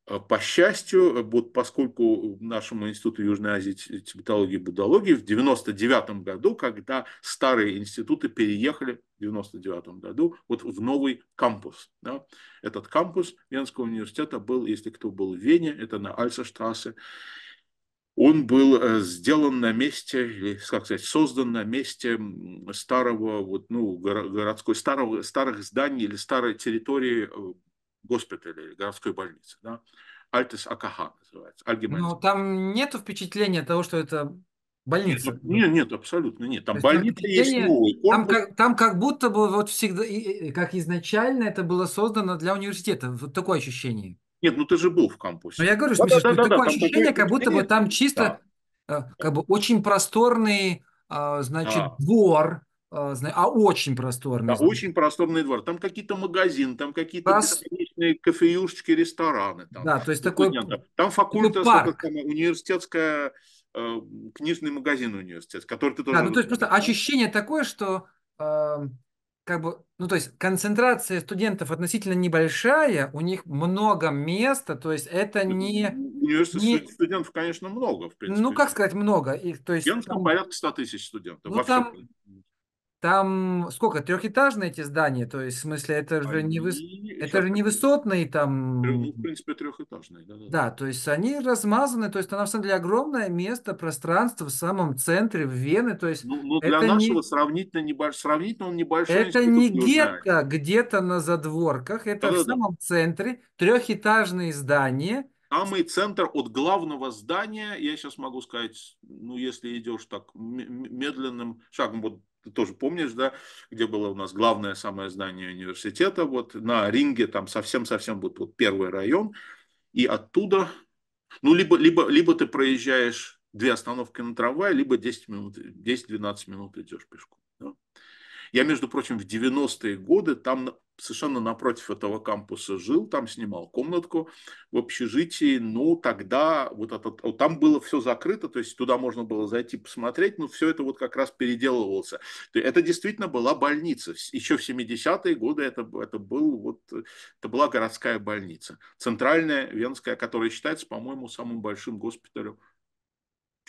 Speaker 2: а, по счастью, вот поскольку нашему Институту Южной Азии тибетологии и буддологии в 99 году, когда старые институты переехали в 99 году вот в новый кампус. Да? Этот кампус Венского университета был, если кто был в Вене, это на Альсерштрассе, он был э, сделан на месте, как сказать, создан на месте старого, вот, ну, городской, старого, старых зданий или старой территории э, госпиталя или городской больницы. Да? Альтес Акаха называется. Альгемальц. Но ну, там нет впечатления того, что это больница. Нет, нет, нет абсолютно нет. Там То больница есть, есть новый корпус. Там
Speaker 1: как, там как будто бы вот всегда, как изначально это было создано для университета. Вот
Speaker 2: такое ощущение. Нет, ну ты же был в кампусе. Но ну, я говорю, что, да, да, да, такое да, ощущение, как будто бы там чисто
Speaker 1: да. Э, как бы очень просторный, а, значит, а. двор, а, а очень просторный. Да, знаю.
Speaker 2: очень просторный двор. Там какие-то магазины, там какие-то Прос... кофеюшечки, рестораны. Там. Да, то есть ну, такой... Там факультет, ну, университетская, э, книжный магазин университет, который ты тоже... Да, ну, то есть
Speaker 1: просто ощущение такое, что э, как бы, ну, то есть концентрация студентов относительно небольшая, у них много места, то есть это не... Университет
Speaker 2: не... студентов, конечно, много, в ну, принципе. Ну, как сказать много? И то есть, Студентов там... порядка 100 тысяч студентов. Ну, там... Всем там
Speaker 1: сколько? Трехэтажные эти здания? То есть, в смысле, это же, не, выс... это же не высотные там... Ну,
Speaker 2: в принципе, трехэтажные. Да, да, да,
Speaker 1: то есть они размазаны. То есть, там, на самом деле, огромное место, пространство в самом центре, в Вены. То есть, ну, ну для это нашего не...
Speaker 2: сравнительно, небольш... сравнительно он небольшой. Это не гетто
Speaker 1: где-то на задворках. Это да, в да, самом да. центре. Трехэтажные здания.
Speaker 2: Самый центр от главного здания, я сейчас могу сказать, ну, если идешь так медленным шагом, вот ты тоже помнишь, да, где было у нас главное самое здание университета, вот на ринге там совсем-совсем будет вот первый район, и оттуда, ну, либо, либо, либо ты проезжаешь две остановки на трамвае, либо 10 минут, 10-12 минут идешь пешком. Да? Я, между прочим, в 90-е годы там совершенно напротив этого кампуса жил, там снимал комнатку в общежитии. Но ну, тогда вот этот, вот там было все закрыто, то есть туда можно было зайти посмотреть, но все это вот как раз переделывался. Это действительно была больница. Еще в 70-е годы это, это, был вот, это была городская больница. Центральная, Венская, которая считается, по-моему, самым большим госпиталем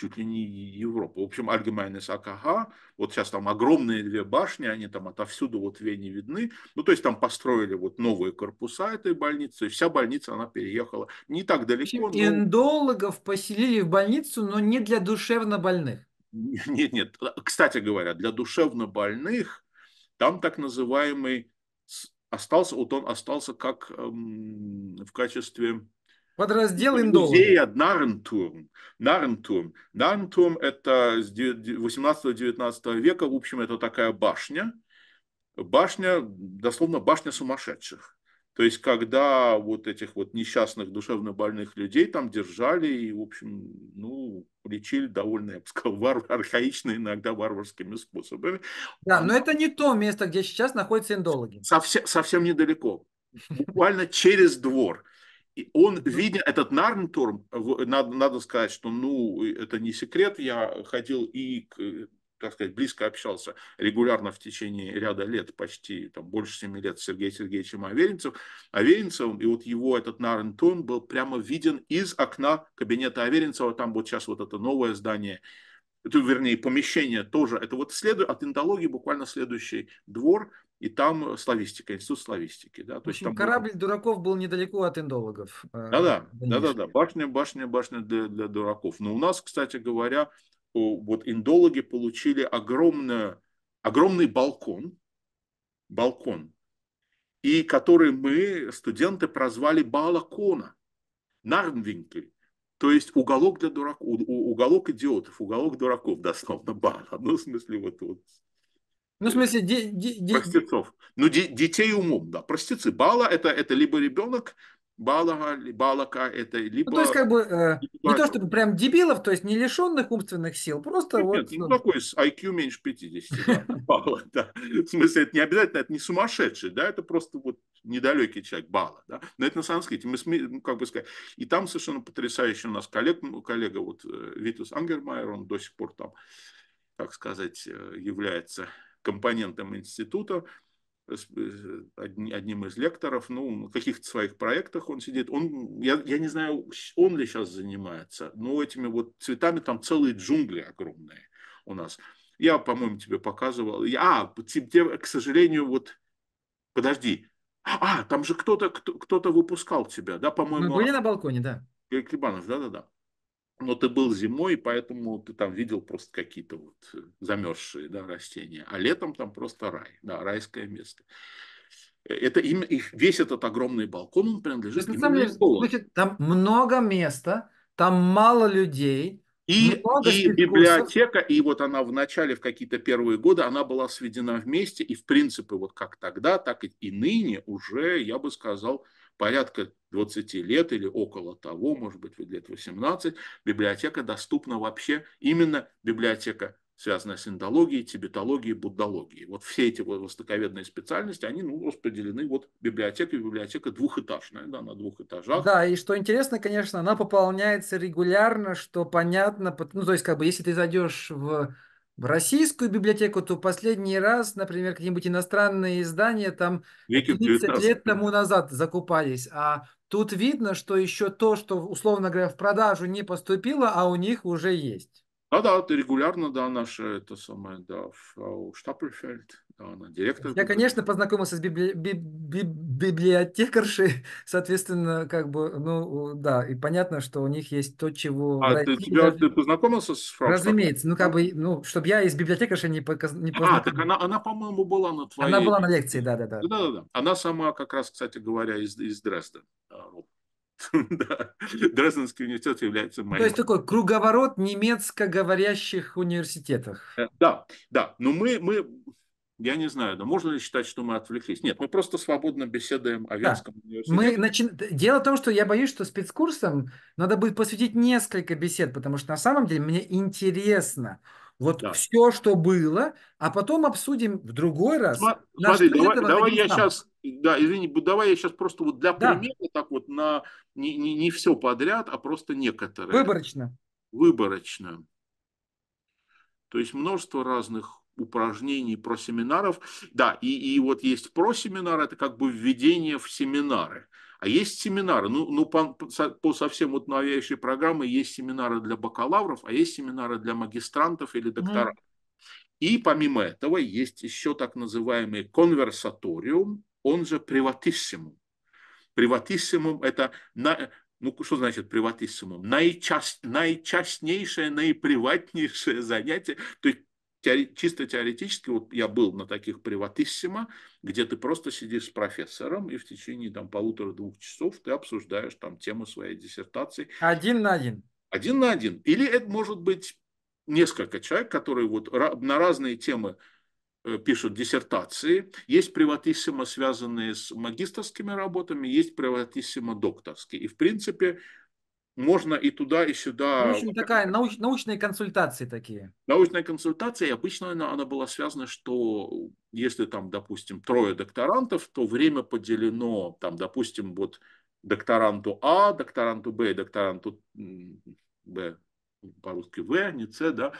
Speaker 2: чуть ли не Европа. В общем, Альгемайнес АКХ, вот сейчас там огромные две башни, они там отовсюду вот Вене видны. Ну, то есть там построили вот новые корпуса этой больницы, и вся больница, она переехала не так далеко. Но...
Speaker 1: Эндологов поселили в больницу, но не
Speaker 2: для душевно больных. Нет, нет. Кстати говоря, для душевно больных там так называемый остался, вот он остался как эм, в качестве Подраздел Индова. Идея Нарентурм. Нарентурм. Нарентурм – это 18-19 века, в общем, это такая башня. Башня, дословно, башня сумасшедших. То есть, когда вот этих вот несчастных душевно больных людей там держали и, в общем, ну, лечили довольно, я бы сказал, вар... архаично, иногда варварскими способами. Да, но это не то место, где сейчас находятся индологи. Совсем, совсем недалеко. Буквально через двор он, видя этот Нарнтурм, надо, надо сказать, что ну, это не секрет, я ходил и, так сказать, близко общался регулярно в течение ряда лет, почти там, больше семи лет с Сергеем Сергеевичем Аверинцев, Аверинцевым, и вот его этот Нарнтурм был прямо виден из окна кабинета Аверинцева, там вот сейчас вот это новое здание, это, вернее, помещение тоже, это вот следует от индологии буквально следующий двор, и там э, славистика, институт славистики. Да? То в общем, есть там корабль
Speaker 1: было... дураков был недалеко от индологов. Э, да-да, да-да,
Speaker 2: да башня, башня, башня для, для дураков. Но у нас, кстати говоря, вот индологи получили огромное, огромный балкон, балкон, и который мы, студенты, прозвали балакона, нармвинкель. То есть уголок для дураков, уголок идиотов, уголок дураков, дословно, бала. Ну, в смысле, вот, вот ну, в смысле, де, де, де... простецов. Ну, де, детей умом, да. Простецы. Бала это, это либо ребенок, Балага, Балака, это ну, либо... Ну, то есть, как
Speaker 1: бы, э, не то чтобы прям дебилов, то есть не лишенных умственных сил, просто нет, вот... Нет, ну, ну.
Speaker 2: такой с IQ меньше 50, да, Бала, да. В смысле, это не обязательно, это не сумасшедший, да, это просто вот недалекий человек, Бала, да. Но это на санскрите, мы, ну, как бы сказать, и там совершенно потрясающий у нас коллег, коллега, вот э, Витус Ангермайер, он до сих пор там, так сказать, э, является компонентом института, э, одним из лекторов, ну, на каких-то своих проектах он сидит. Он, я, я не знаю, он ли сейчас занимается, но этими вот цветами там целые джунгли огромные у нас. Я, по-моему, тебе показывал. А, тебе, к сожалению, вот... Подожди. А, там же кто-то кто, -то, кто -то выпускал тебя, да, по-моему? Мы были на
Speaker 1: балконе, да.
Speaker 2: Клибанов, да-да-да но ты был зимой, поэтому ты там видел просто какие-то вот э, замерзшие да, растения, а летом там просто рай, да, райское место. Э, это им, их, весь этот огромный балкон, он принадлежит То есть, именно
Speaker 1: значит, Там много места, там мало людей, и, и библиотека,
Speaker 2: и вот она в начале, в какие-то первые годы, она была сведена вместе, и в принципе, вот как тогда, так и, и ныне уже, я бы сказал, порядка 20 лет или около того, может быть, лет 18, библиотека доступна вообще, именно библиотека, связанная с индологией, тибетологией, буддологией. Вот все эти востоковедные специальности, они ну, распределены вот библиотека, библиотека двухэтажная, да, на двух этажах. Да,
Speaker 1: и что интересно, конечно, она пополняется регулярно, что понятно, ну, то есть, как бы, если ты зайдешь в в российскую библиотеку, то последний раз, например, какие-нибудь иностранные издания там 30 лет тому назад закупались. А тут видно, что еще то, что, условно говоря, в продажу не поступило, а у них уже
Speaker 2: есть. Да-да, регулярно, да, наше это самое, да, фрау Штапельфельд директор. Я, конечно,
Speaker 1: познакомился с библиотекаршей, соответственно, как бы, ну, да, и понятно, что у них есть то, чего... А ты, тебя, даже... ты
Speaker 2: познакомился с Фрау Разумеется,
Speaker 1: ну, как бы, ну, чтобы я из библиотекарши не, показ... не познакомился. А, так
Speaker 2: она, она по-моему, была на твоей... Она была на лекции,
Speaker 1: да-да-да. Да-да-да.
Speaker 2: Она сама, как раз, кстати говоря, из, из Дрездена. Дрезденский университет является моим. То есть
Speaker 1: такой круговорот немецко говорящих университетах,
Speaker 2: э, Да, да. Но мы, мы я не знаю, но можно ли считать, что мы отвлеклись? Нет, мы просто свободно беседуем о Венском да. университете. Мы начи...
Speaker 1: Дело в том, что я боюсь, что спецкурсам надо будет посвятить несколько бесед, потому что на самом деле мне интересно вот да. все, что было, а потом обсудим в другой раз. Смотри, давай, давай я сейчас,
Speaker 2: да, извини, давай я сейчас просто вот для да. примера так вот на не, не, не все подряд, а просто некоторые. Выборочно. Выборочно. То есть множество разных упражнений, про семинаров. Да, и, и вот есть про семинар, это как бы введение в семинары. А есть семинары, ну, ну по, по совсем вот новейшей программе есть семинары для бакалавров, а есть семинары для магистрантов или докторов. Mm. И помимо этого есть еще так называемый конверсаториум, он же приватиссимум. Приватиссимум – это, на, ну что значит приватиссимум? Наичаст, наичастнейшее, наиприватнейшее занятие, то есть чисто теоретически, вот я был на таких приватиссимо, где ты просто сидишь с профессором и в течение там полутора-двух часов ты обсуждаешь там тему своей диссертации.
Speaker 1: Один на один.
Speaker 2: Один на один. Или это может быть несколько человек, которые вот на разные темы э, пишут диссертации, есть приватиссимо, связанные с магистрскими работами, есть приватиссимо докторские. И, в принципе, можно и туда, и сюда. В общем,
Speaker 1: такая науч, научные консультации такие.
Speaker 2: Научная консультация, обычно она, она была связана, что если там, допустим, трое докторантов, то время поделено, там, допустим, вот докторанту А, докторанту Б докторанту Б, по-русски В, а не С, да,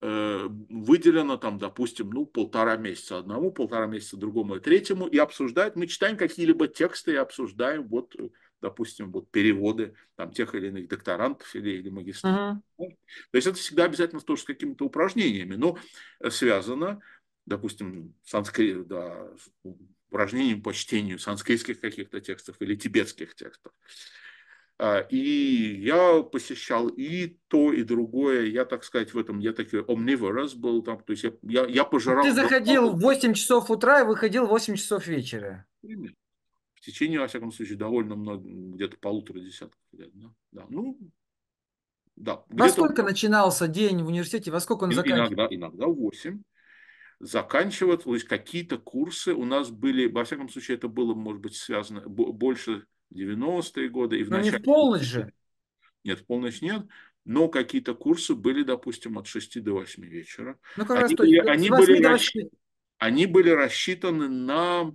Speaker 2: э, выделено там, допустим, ну, полтора месяца одному, полтора месяца другому и третьему, и обсуждают мы читаем какие-либо тексты и обсуждаем вот допустим, вот переводы там, тех или иных докторантов или, или магистрантов. Ну, uh-huh. То есть это всегда обязательно тоже с какими-то упражнениями, но э, связано, допустим, санскрит, да, ну, упражнением по чтению санскритских каких-то текстов или тибетских текстов. А, и я посещал и то, и другое. Я, так сказать, в этом, я такой omnivorous был там. То есть я, я, я ну, пожирал... Ты заходил
Speaker 1: в 8 часов утра и выходил в 8 часов вечера.
Speaker 2: Примерно течение, во всяком случае, довольно много, где-то полутора десятков лет. Да? Да. Ну, да, во сколько
Speaker 1: начинался день в университете, во сколько он заканчивался?
Speaker 2: Иногда, иногда 8. Заканчивать, то есть какие-то курсы у нас были, во всяком случае, это было, может быть, связано больше 90-е годы. И в Но ну, начале... не в
Speaker 1: полночь же.
Speaker 2: Нет, в полночь нет. Но какие-то курсы были, допустим, от 6 до 8 вечера. Ну, как они раз были, то, э, они, были расщ... они были рассчитаны на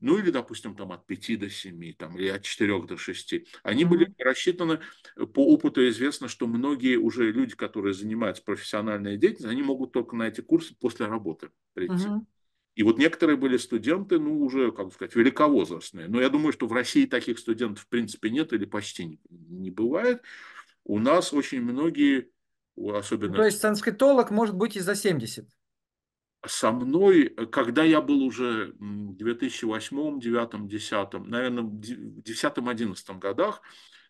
Speaker 2: ну или, допустим, там от 5 до 7, там, или от 4 до 6. Они были рассчитаны, э, по опыту известно, что многие уже люди, которые занимаются профессиональной деятельностью, они могут только на эти курсы после работы прийти. Mm-hmm. И вот некоторые были студенты, ну, уже, как сказать, великовозрастные. Но я думаю, что в России таких студентов, в принципе, нет или почти не, не бывает. У нас очень многие, особенно... То есть
Speaker 1: санскритолог может быть и за 70?
Speaker 2: со мной, э, когда я был уже в 2008, 2009, 2010, наверное, в 2010-2011 годах,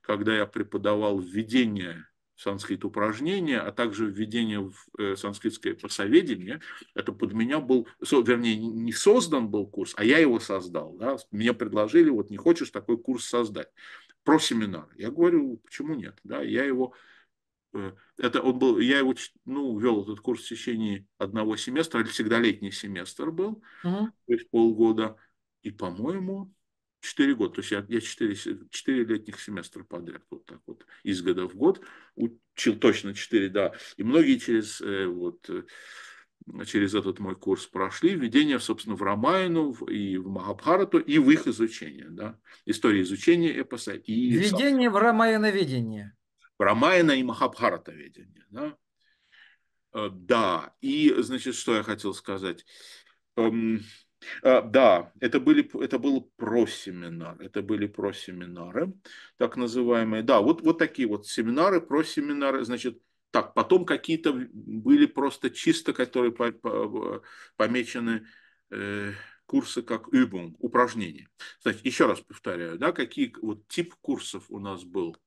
Speaker 2: когда я преподавал введение в санскрит упражнения, а также введение в э, санскритское просоведение, это под меня был, вернее, не создан был курс, а я его создал. Да? Мне предложили, вот не хочешь такой курс создать про семинар. Я говорю, почему нет? Да? Я его Э, это он был, я его ну, вел этот курс в течение одного семестра, или всегда летний семестр был, угу. то есть полгода, и, по-моему, четыре года. То есть я, я четыре 4 летних семестра подряд, вот так вот, из года в год учил, точно четыре, да. И многие через э, вот э, через этот мой курс прошли, введение, собственно, в Рамайну и в Махабхарату, и в их изучение, да, история изучения эпоса. И введение
Speaker 1: в Рамайноведение.
Speaker 2: Рамайна и Махабхарата ведение. Да? Э, да, и, значит, что я хотел сказать. Эм, э, да, это, были, это был про семинар. это были про семинары, так называемые. Да, вот, вот такие вот семинары, про семинары. значит, так, потом какие-то были просто чисто, которые по, по, э, помечены э, курсы как übung, упражнения. Значит, еще раз повторяю, да, какие вот тип курсов у нас был –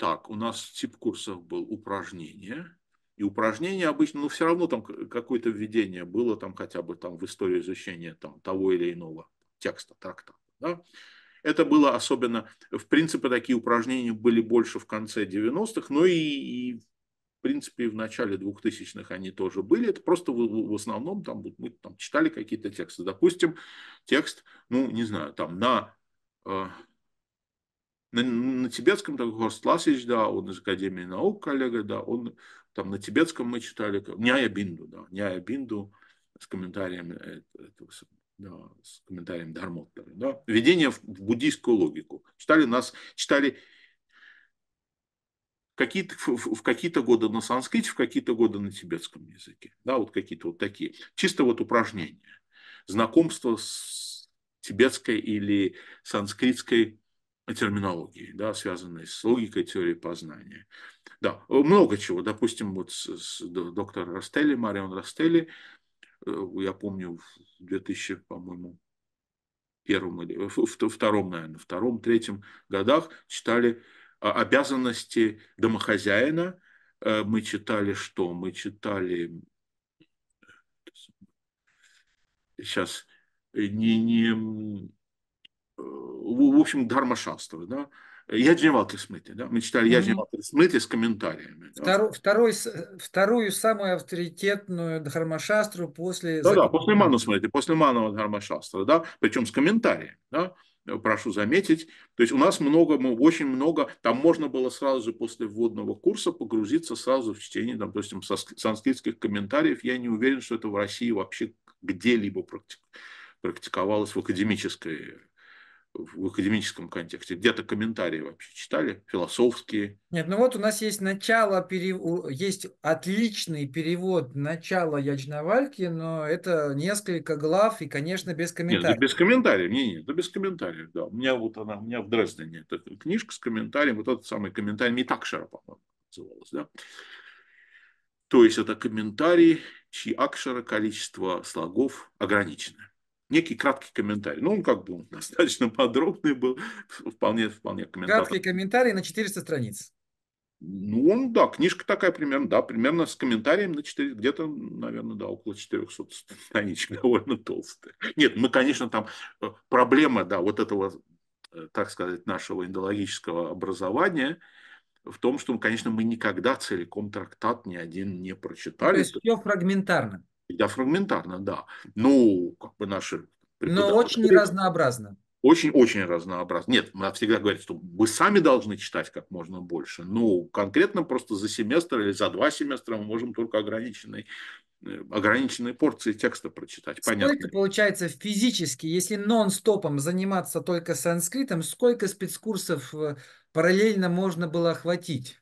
Speaker 2: так, у нас тип курсов был упражнение. И упражнение обычно, ну все равно там какое-то введение было там хотя бы там в историю изучения там того или иного текста, трактата. Да? Это было особенно, в принципе, такие упражнения были больше в конце 90-х, но и, и в принципе, в начале 2000-х они тоже были. Это просто в, в основном там, мы там читали какие-то тексты. Допустим, текст, ну, не знаю, там на э, на, на тибетском там Хорст Ласич, да, он из Академии наук, коллега, да, он там на тибетском мы читали, Няя Бинду, да, Няя Бинду с комментарием э, этого да, с комментарием Дармоттера, да, введение в буддийскую логику. Читали нас, читали какие-то, в, какие-то годы на санскрите, в какие-то годы на тибетском языке. Да, вот какие-то вот такие. Чисто вот упражнения. Знакомство с тибетской или санскритской терминологии, да, связанной с логикой теории познания. Да, много чего. Допустим, вот с, с доктором Растелли, Марион Растелли, э, я помню, в 2000, по-моему, первом или э, втором, наверное, втором, третьем годах читали обязанности домохозяина. Э, мы читали что? Мы читали сейчас не, не в общем, дармашастру, да, Яджневатли Смыти, да, мы читали Яджневатли Смыти с комментариями.
Speaker 1: Да. Второй, второй, вторую самую авторитетную Дхармашастру после... Да, да, после Ману
Speaker 2: смотрите, после Ману Дхармашастру, да, причем с комментариями, да, прошу заметить. То есть у нас много, мы очень много, там можно было сразу же после вводного курса погрузиться сразу в чтение, там, допустим, санскритских комментариев. Я не уверен, что это в России вообще где-либо практиковалось в академической в академическом контексте? Где-то комментарии вообще читали, философские?
Speaker 1: Нет, ну вот у нас есть начало, перев... есть отличный перевод начала Яджнавальки, но это несколько глав и, конечно, без комментариев. Нет, да без
Speaker 2: комментариев, не, не, да без комментариев, да. У меня вот она, у меня в Дрездене эта книжка с комментарием, вот этот самый комментарий Митакшера, по-моему, называлась, да. То есть это комментарий чьи акшера количество слогов ограничено некий краткий комментарий. Ну, он как бы достаточно подробный был, вполне, вполне комментарий. Краткий
Speaker 1: комментарий на 400 страниц.
Speaker 2: Ну, он, да, книжка такая примерно, да, примерно с комментарием на 4, где-то, наверное, да, около 400 страниц, довольно толстая. Нет, мы, конечно, там, э, проблема, да, вот этого, э, так сказать, нашего индологического образования в том, что, конечно, мы никогда целиком трактат ни один не прочитали. То есть все фрагментарно. Всегда фрагментарно, да. Ну, как бы наши... Но очень разнообразно. Очень-очень разнообразно. Нет, мы всегда говорим, что вы сами должны читать как можно больше. Ну, конкретно просто за семестр или за два семестра мы можем только ограниченной э, ограниченной порции текста прочитать. Сколько Понятно. Сколько
Speaker 1: получается физически, если нон-стопом заниматься только санскритом, сколько спецкурсов э, параллельно можно было охватить?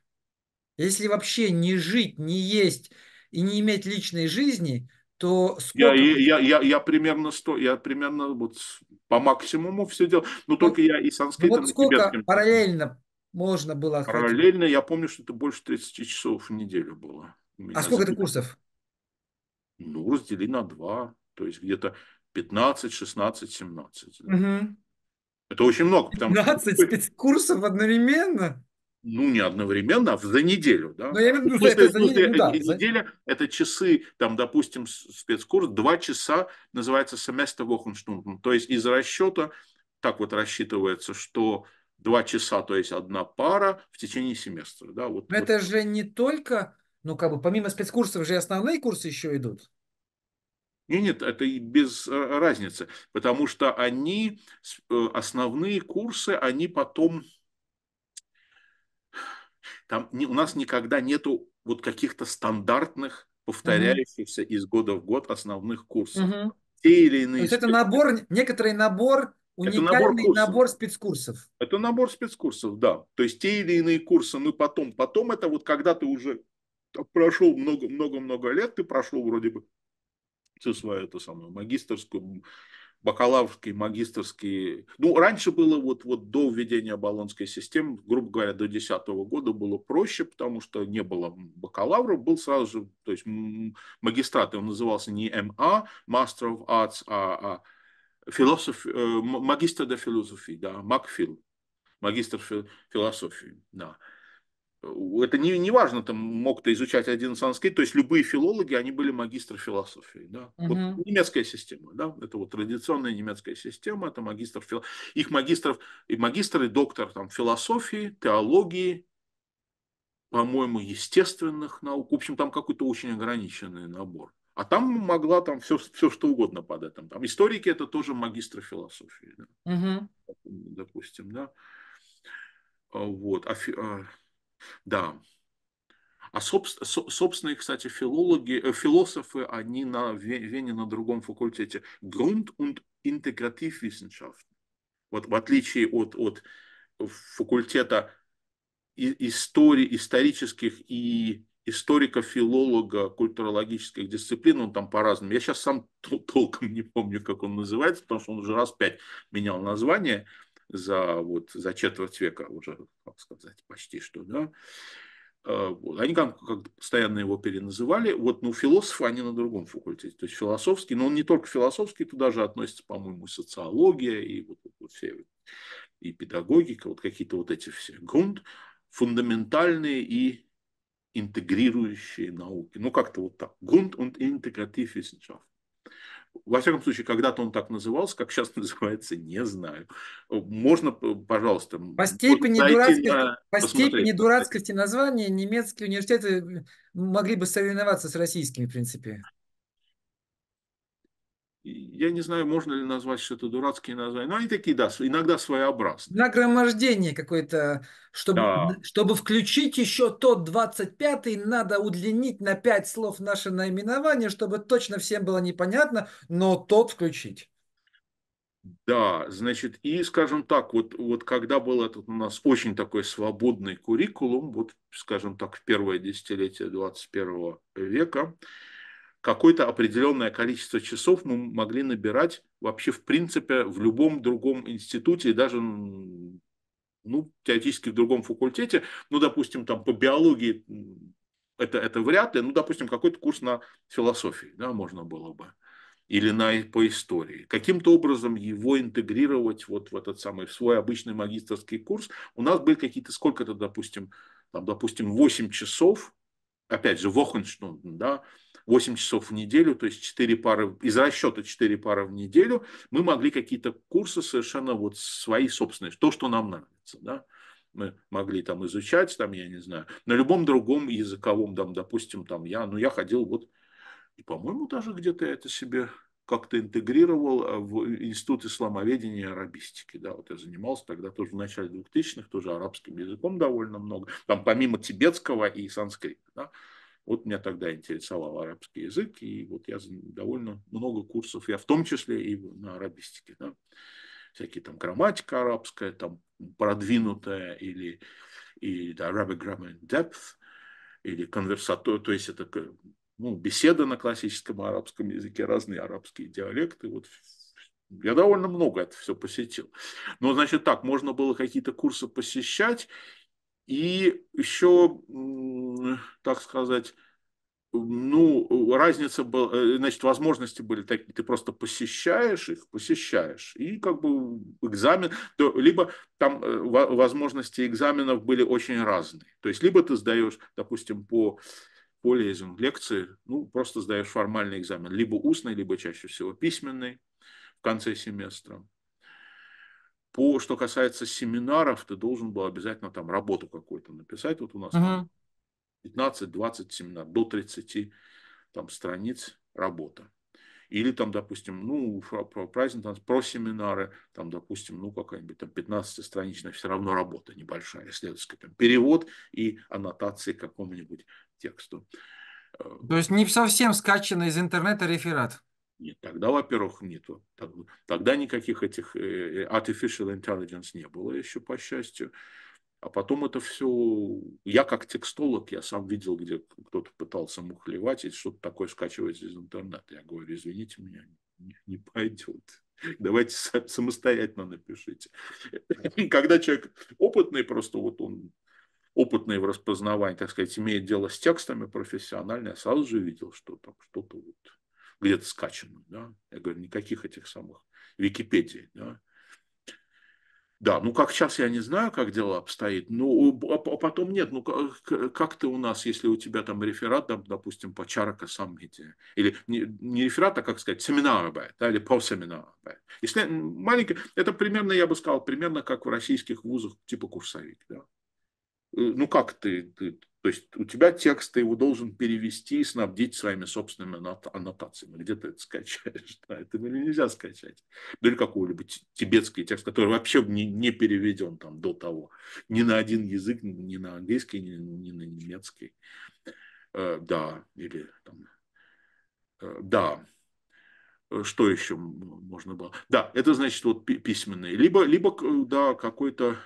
Speaker 1: Если вообще не жить, не есть и не иметь личной жизни, то сколько...
Speaker 2: я, я, я, я примерно что, я примерно вот по максимуму все делал, но ну, только я и санскритом, вот сколько и тибетским.
Speaker 1: параллельно можно было охватить? Параллельно,
Speaker 2: я помню, что это больше 30 часов в неделю было. А сколько это курсов? Ну, раздели на два, то есть где-то 15, 16, 17. Да. Угу. Это очень много. 15
Speaker 1: что... курсов одновременно?
Speaker 2: ну не одновременно, а за неделю, да? Но ну, я имею в виду, это за неделю, ну, да. Неделя – это часы, там, допустим, спецкурс, два часа, называется семестр Вохенштунден, то есть из расчета, так вот рассчитывается, что два часа, то есть одна пара в течение семестра, да? Вот,
Speaker 1: Но вот. это же не только, ну как бы помимо спецкурсов же основные курсы еще идут.
Speaker 2: Нет, нет, это и без э, разницы, потому что они, э, основные курсы, они потом там не, у нас никогда нету вот каких-то стандартных, повторяющихся угу. из года в год основных курсов. Угу. Те или иные. То есть это набор, некоторый набор Уникальный набор, набор спецкурсов. Это набор спецкурсов, да. То есть те или иные курсы, ну потом, потом это вот когда ты уже прошел много-много-много лет, ты прошел вроде бы всю свою эту самую магистрскую, бакалаврские, магистрские. Ну, раньше было вот, вот до введения баллонской системы, грубо говоря, до 2010 года было проще, потому что не было бакалавра, был сразу же, то есть магистрат, он назывался не МА, Master of Arts, а, а философ, э, магистр до философии, да, Макфил, магистр философии, да это не, не важно, там мог ты изучать один санскрит, то есть любые филологи, они были магистры философии, да, угу. вот немецкая система, да, это вот традиционная немецкая система, это магистр фил... их магистров, и магистр и доктор там философии, теологии, по-моему, естественных наук, в общем, там какой-то очень ограниченный набор. А там могла там все, все что угодно под этим. Там историки это тоже магистры философии, да? угу. допустим, да. А вот. А, а да. А собственные, кстати, филологи, э, философы, они на Вене на другом факультете. Грунт und Integrativwissenschaft. Вот в отличие от, от факультета истории, исторических и историка-филолога культурологических дисциплин, он там по-разному. Я сейчас сам толком не помню, как он называется, потому что он уже раз пять менял название за, вот, за четверть века уже, как сказать, почти что, да. А, вот. Они как, как постоянно его переназывали. Вот, ну, философы они на другом факультете. То есть философский, но он не только философский, туда же относится, по-моему, и социология, и вот, вот, все, и педагогика, вот какие-то вот эти все грунт, фундаментальные и интегрирующие науки. Ну, как-то вот так. Грунт und интегратив Wissenschaft. Во всяком случае, когда-то он так назывался, как сейчас называется, не знаю. Можно, пожалуйста. По степени, вот дурацкости, на... Э, по степени
Speaker 1: дурацкости названия немецкие университеты могли бы соревноваться с российскими, в принципе
Speaker 2: я не знаю, можно ли назвать что то дурацкие названия, но они такие, да, иногда своеобразные.
Speaker 1: Нагромождение какое-то, чтобы, да. чтобы включить еще тот 25-й, надо удлинить на 5 слов наше наименование, чтобы точно всем было непонятно, но тот включить.
Speaker 2: Да, значит, и, скажем так, вот, вот когда был этот у нас очень такой свободный куррикулум, вот, скажем так, в первое десятилетие 21 века, какое-то определенное количество часов мы могли набирать вообще в принципе в любом другом институте и даже ну, теоретически в другом факультете, ну, допустим, там по биологии это, это вряд ли, ну, допустим, какой-то курс на философии, да, можно было бы, или на, по истории. Каким-то образом его интегрировать вот в этот самый, в свой обычный магистрский курс. У нас были какие-то, сколько-то, допустим, там, допустим, 8 часов, опять же, Вохенштунден, да, 8 часов в неделю, то есть 4 пары, из расчета 4 пары в неделю, мы могли какие-то курсы совершенно вот свои собственные, то, что нам нравится, да, мы могли там изучать, там, я не знаю, на любом другом языковом, там, допустим, там, я, ну, я ходил вот, и, по-моему, даже где-то это себе как-то интегрировал а, в Институт исламоведения и арабистики. Да, вот я занимался тогда тоже в начале 2000-х, тоже арабским языком довольно много, там помимо тибетского и санскрита. Да. Вот меня тогда интересовал арабский язык, и вот я довольно много курсов, я в том числе и на арабистике. Да? Всякие там грамматика арабская, там продвинутая, или, или да, Arabic Grammar in Depth, или конверсатор, то есть это ну, беседа на классическом арабском языке, разные арабские диалекты. Вот я довольно много это все посетил. Но, значит, так, можно было какие-то курсы посещать, и еще, так сказать, ну, разница была, э, значит, возможности были такие, ты просто посещаешь их, посещаешь, и как бы экзамен, то, либо там э, возможности экзаменов были очень разные, то есть либо ты сдаешь, допустим, по по лезинг лекции, ну, просто сдаешь формальный экзамен, либо устный, либо чаще всего письменный в конце семестра, по, что касается семинаров, ты должен был обязательно там работу какую-то написать. Вот у нас uh-huh. 15-20 семинаров, до 30 там, страниц работа. Или там, допустим, ну, праздник, там, про семинары, там, допустим, ну, какая-нибудь там 15-страничная все равно работа небольшая, исследовательская, там, перевод и аннотации к какому-нибудь тексту.
Speaker 1: Э, То есть не совсем скачанный из интернета реферат.
Speaker 2: Нет, тогда, во-первых, нету. Тогда никаких этих э, э, artificial intelligence не было еще, по счастью. А потом это все... Я как текстолог, я сам видел, где кто-то пытался мухлевать и что-то такое скачивать из интернета. Я говорю, извините меня, не, пойдет. Давайте самостоятельно напишите. Когда человек опытный, просто вот он опытный в распознавании, так сказать, имеет дело с текстами профессионально, я сразу же видел, что там что-то вот где-то скачанную. Да? Я говорю, никаких этих самых Википедий. Да? Да, ну как сейчас я не знаю, как дело обстоит, ну а, а потом нет, ну как, как ты у нас, если у тебя там реферат, допустим, по чарака саммите, или не, не реферат, а как сказать, семинар да, или полсеминар Если маленький, это примерно, я бы сказал, примерно как в российских вузах, типа курсовик, да. Э, ну как ты, ты, то есть у тебя текст, ты его должен перевести и снабдить своими собственными аннотациями. Где ты это скачаешь? Да, это нельзя скачать. Ну или какой-либо тибетский текст, который вообще не, не переведен там до того. Ни на один язык, ни на английский, ни, ни на немецкий. Э, да, или там... Э, да, э, что еще можно было? Да, это значит вот письменные. Либо, либо да, какой-то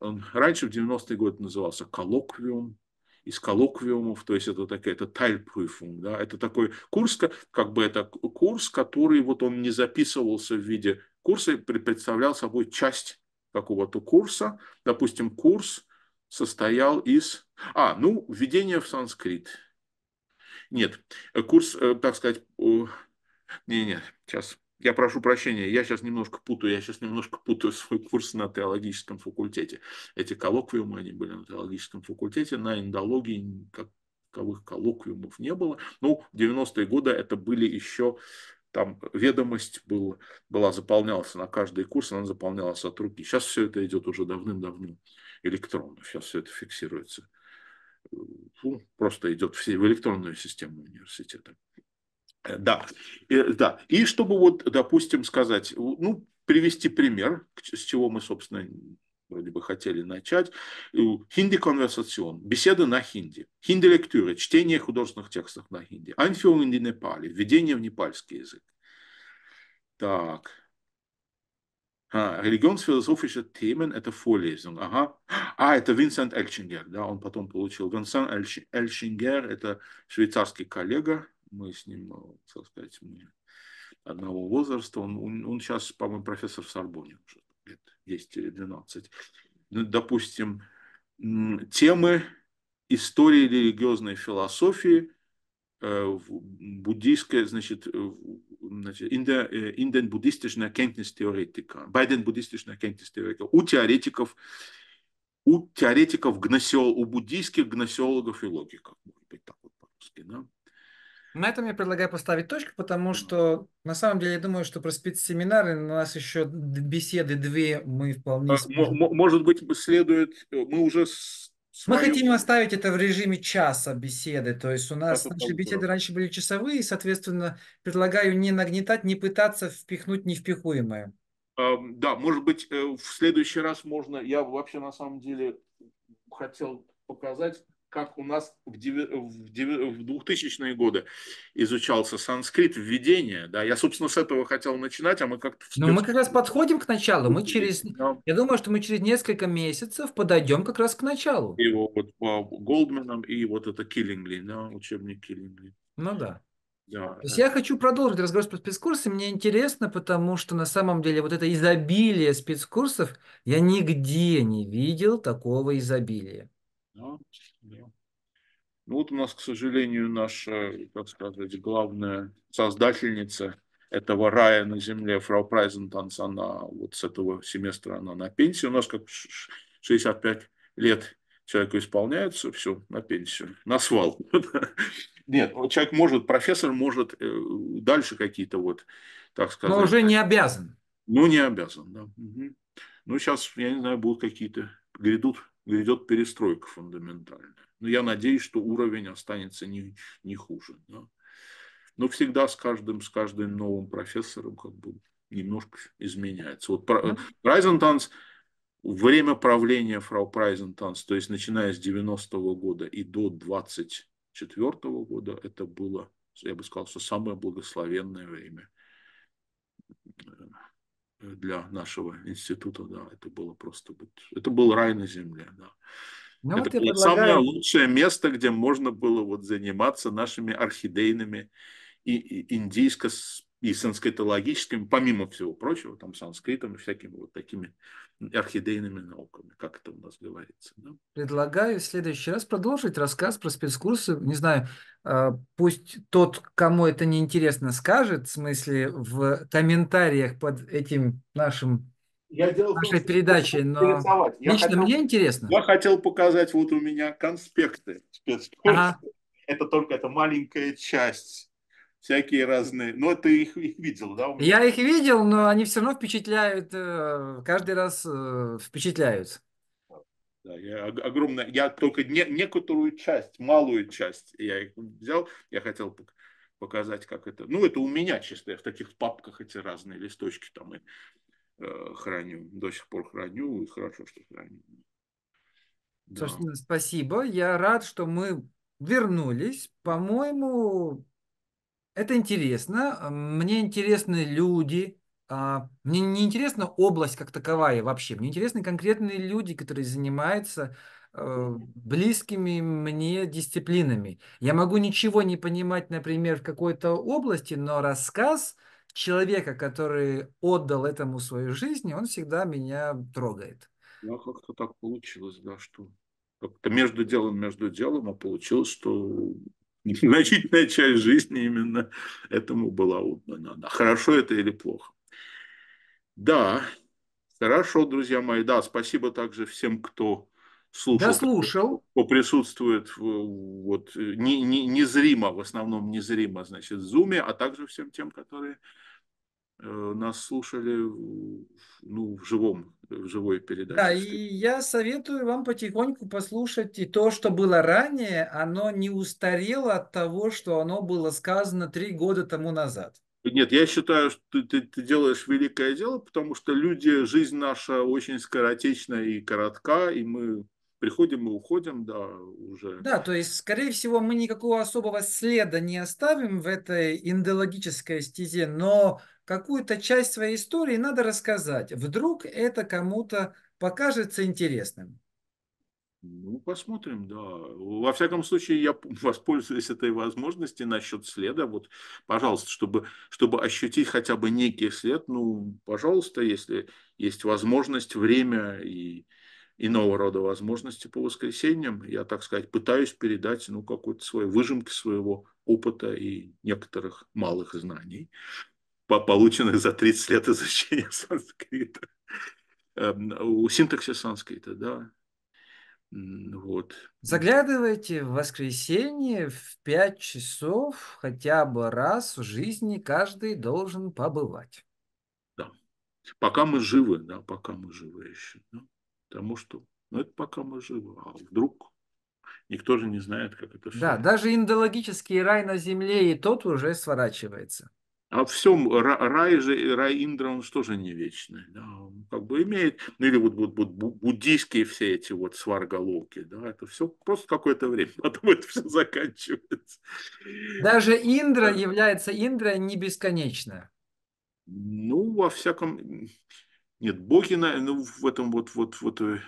Speaker 2: он раньше в 90-е годы назывался коллоквиум, из коллоквиумов, то есть это такая, это тальприфунг, да, это такой курс, как бы это курс, который вот он не записывался в виде курса, представлял собой часть какого-то курса, допустим, курс состоял из, а, ну, введение в санскрит, нет, э, курс, э, так сказать, не, не, сейчас, я прошу прощения, я сейчас немножко путаю, я сейчас немножко путаю свой курс на теологическом факультете. Эти коллоквиумы, они были на теологическом факультете, на эндологии таковых коллоквиумов не было. Ну, в 90-е годы это были еще, там ведомость была была, заполнялась на каждый курс, она заполнялась от руки. Сейчас все это идет уже давным-давно электронно, сейчас все это фиксируется. Ну, просто идет все в электронную систему университета. Э, да, э, да. И чтобы вот, допустим, сказать, ну, привести пример, с чего мы, собственно, вроде бы хотели начать. Хинди-конверсацион, беседа на хинди, хинди-лектура, чтение художественных текстов на хинди, анфион инди Непали, введение в непальский язык. Так. А, религиозно-философische Themen – это фоллезинг. Ага. А, это Винсент Эльчингер, да, он потом получил. Винсент Эльчингер – это швейцарский коллега, мы с ним, э, так сказать, мы одного возраста. Он, он, сейчас, по-моему, профессор в Сорбоне, уже лет 10 или 12. Ну, допустим, темы истории религиозной философии э, буддийская, значит, э, значит инден-буддистичная erkenntnistheoretika, байден буддистичная теоретика, у теоретиков, у теоретиков гносеол, у буддийских гносеологов и логиков, может быть, так вот по-русски, да?
Speaker 1: На этом я предлагаю поставить точку, потому что на самом деле я думаю, что про спецсеминары у нас еще беседы две мы вполне... А, сможем.
Speaker 2: Может быть, следует... Э, мы уже Свою... Мы хотим
Speaker 1: оставить это в режиме часа беседы. То есть у нас это наши беседы раньше были часовые, и, соответственно, предлагаю не нагнетать, не пытаться впихнуть невпихуемое.
Speaker 2: А, да, может быть, э, в следующий раз можно... Я вообще на самом деле хотел показать как у нас в 2000-е годы изучался санскрит, введение. Да? Я, собственно, с этого хотел начинать, а мы как-то... Спец... Но мы как раз
Speaker 1: подходим к началу. Мы через... Да. Я думаю, что мы через
Speaker 2: несколько месяцев подойдем как раз к началу. И вот по Голдманам, и вот это Киллингли, да, учебник Киллингли. Ну да. Да. То
Speaker 1: есть я хочу продолжить разговор про спецкурсы. Мне интересно, потому что на самом деле вот это изобилие спецкурсов, я нигде не видел такого изобилия.
Speaker 2: Да, да. Ну вот у нас, к сожалению, наша, как сказать, главная создательница этого рая на земле, фрау Прайзентанс, она вот с этого семестра она на пенсии. У нас как 65 лет человеку исполняется, все, на пенсию, на свал. Нет, ну, человек может, профессор может э, дальше какие-то вот, так сказать. Но уже
Speaker 1: не обязан.
Speaker 2: Ну, не обязан, да. Угу. Ну, сейчас, я не знаю, будут какие-то, грядут грядет перестройка фундаментальная. Но я надеюсь, что уровень останется не, не хуже. Да? Но всегда с каждым, с каждым новым профессором как бы немножко изменяется. Вот mm-hmm. Прайзентанс, время правления фрау Прайзентанс, то есть начиная с 90-го года и до 24 -го года, это было, я бы сказал, что самое благословенное время для нашего института, да, это было просто, это был рай на земле, да. Ну, это вот было предлагаю... самое лучшее место, где можно было вот заниматься нашими орхидейными и, и индийско и санскритологическими, помимо всего прочего, там санскритом и всякими вот такими орхидейными науками, как это у нас говорится. Да?
Speaker 1: Предлагаю в следующий раз продолжить рассказ про спецкурсы. Не знаю, а, пусть тот, кому это неинтересно, скажет, в смысле, в комментариях под этим нашим я делал нашей передачей, но я лично хотел, мне интересно.
Speaker 2: Я хотел показать, вот у меня конспекты спецкурсов. Ага. Это только это маленькая часть всякие разные. Но ты их, их видел, да? Я их
Speaker 1: видел, но они все равно впечатляют, э, каждый раз э, впечатляют.
Speaker 2: Да, я огромное, я только не, некоторую часть, малую часть я их взял, я хотел показать, как это. Ну, это у меня чисто, я в таких папках эти разные листочки там и, э, храню, до сих пор храню, и хорошо, что храню. Да.
Speaker 1: спасибо. Я рад, что мы вернулись. По-моему, это интересно. А, мне интересны люди. А, мне не интересна область как таковая вообще. Мне интересны конкретные люди, которые занимаются э, близкими мне дисциплинами. Я могу ничего не понимать, например, в какой-то области, но рассказ человека, который отдал этому свою жизнь, он всегда меня трогает.
Speaker 2: Ну, а как-то так получилось, да, что как-то между делом, между делом, а получилось, что Значительная часть жизни именно этому была отдана. Хорошо это или плохо? Да, хорошо, друзья мои. Да, спасибо также всем, кто слушал. Да, слушал. Кто присутствует вот, не, не, незримо, в основном незримо, значит, в Зуме, а также всем тем, которые Э, нас слушали ну, в живом, в живой передаче. Да, и
Speaker 1: я советую вам потихоньку послушать и то, что было ранее, оно не устарело от того, что оно было сказано три года тому назад.
Speaker 2: Нет, я считаю, что ты, ты, ты делаешь великое дело, потому что люди, жизнь наша очень скоротечна и коротка, и мы приходим и уходим, да, уже. Да,
Speaker 1: то есть, скорее всего, мы никакого особого следа не оставим в этой индологической стезе, но какую-то часть своей истории надо рассказать. Вдруг это кому-то покажется интересным.
Speaker 2: Ну, посмотрим, да. Во всяком случае, я воспользуюсь этой возможности насчет следа. Вот, пожалуйста, чтобы, чтобы ощутить хотя бы некий след, ну, пожалуйста, если есть возможность, время и иного рода возможности по воскресеньям, я, так сказать, пытаюсь передать, ну, какой-то свой выжимки своего опыта и некоторых малых знаний по полученных за 30 лет изучения санскрита, эм, у синтаксиса санскрита, да. Вот.
Speaker 1: Заглядывайте в воскресенье в 5 часов хотя бы раз в жизни каждый должен побывать.
Speaker 2: Да. Пока мы живы, да, пока мы живы еще. Да. Потому что, ну это пока мы живы, а вдруг никто же не знает, как это все.
Speaker 1: Да, даже индологический рай на земле и тот
Speaker 2: уже сворачивается. А в всем рай же, рай Индра, он же тоже не вечный. Да, он как бы имеет, ну или вот, вот, вот буддийские все эти вот сварголоки, да, это все просто какое-то время, потом это все заканчивается.
Speaker 1: Даже Индра э. является Индра не бесконечная.
Speaker 2: Ну, во всяком... Нет, боги, ну, в этом вот, вот, вот э,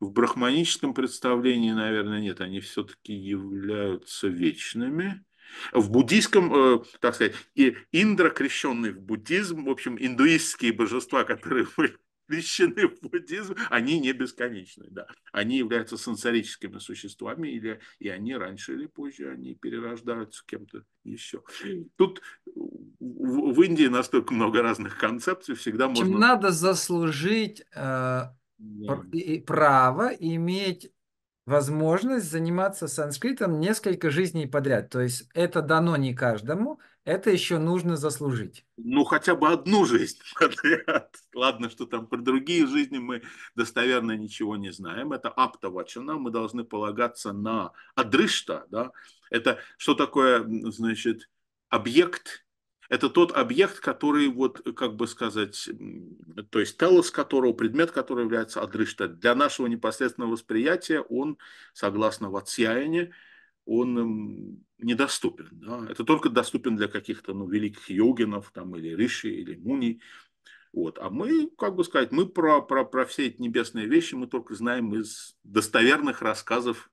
Speaker 2: в брахманическом представлении, наверное, нет, они все-таки являются вечными. В буддийском, э, так сказать, и Индра, крещенный в буддизм, в общем, индуистские божества, которые были крещены в буддизм, они не бесконечны, да. Они являются сенсорическими существами, или, и они раньше или позже, они перерождаются кем-то еще. Тут в Индии настолько много разных концепций, всегда можно... надо
Speaker 1: заслужить э, право иметь возможность заниматься санскритом несколько жизней подряд. То есть это дано не каждому, это еще нужно заслужить.
Speaker 2: Ну, хотя бы одну жизнь подряд. Ладно, что там про другие жизни мы достоверно ничего не знаем. Это аптавачана, мы должны полагаться на адрышта. Да? Это что такое, значит, объект это тот объект, который, вот, как бы сказать, то есть телос которого, предмет который является адрышта. Для нашего непосредственного восприятия он, согласно Ватсиаине, он недоступен. Да? Это только доступен для каких-то ну, великих йогинов, там, или риши, или муни. Вот. А мы, как бы сказать, мы про, про, про все эти небесные вещи мы только знаем из достоверных рассказов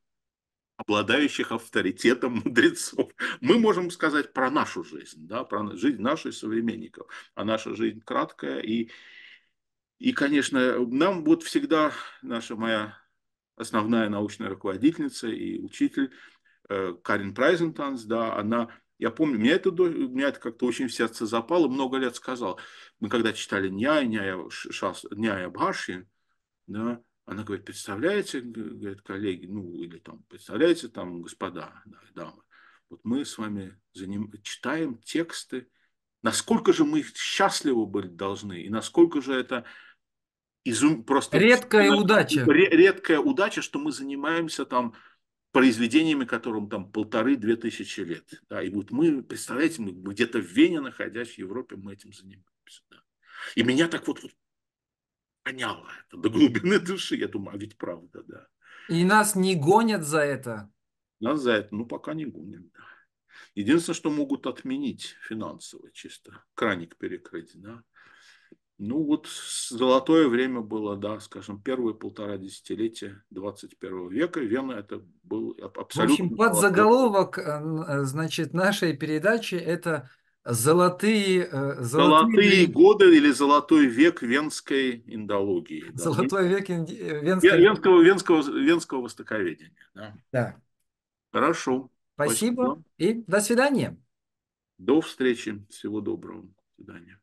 Speaker 2: обладающих авторитетом мудрецов. Мы можем сказать про нашу жизнь, да, про жизнь наших современников. А наша жизнь краткая. И, и конечно, нам вот всегда наша моя основная научная руководительница и учитель э, Карин Прайзентанс, да, она, я помню, меня это, меня это как-то очень в сердце запало, много лет сказал. Мы когда читали Няя, Няя, Шас, Няя Бхаши, да, она говорит, представляете, говорит, коллеги, ну, или там, представляете, там, господа, да, дамы, вот мы с вами заним... читаем тексты, насколько же мы их счастливы были должны, и насколько же это изум... просто... Редкая ну, удача. Редкая удача, что мы занимаемся там произведениями, которым там полторы-две тысячи лет. Да, и вот мы, представляете, мы где-то в Вене, находясь в Европе, мы этим занимаемся. Да. И меня так вот, вот воняло это до глубины души. Я думаю, а ведь правда, да.
Speaker 1: И нас не гонят за это?
Speaker 2: Нас за это, ну, пока не гонят, да. Единственное, что могут отменить финансово чисто, краник перекрыть, да. Ну, вот золотое время было, да, скажем, первые полтора десятилетия 21 века. Вена это был абсолютно... В общем, под заголовок
Speaker 1: э, э, значит, нашей передачи – это Э, золотые, золотые, золотые
Speaker 2: годы или золотой век венской индологии. Да? Золотой век э, венской... венского, венского, венского востоковедения. Да. да. Хорошо. Спасибо. Спасибо и до свидания. До встречи. Всего доброго. До
Speaker 1: свидания.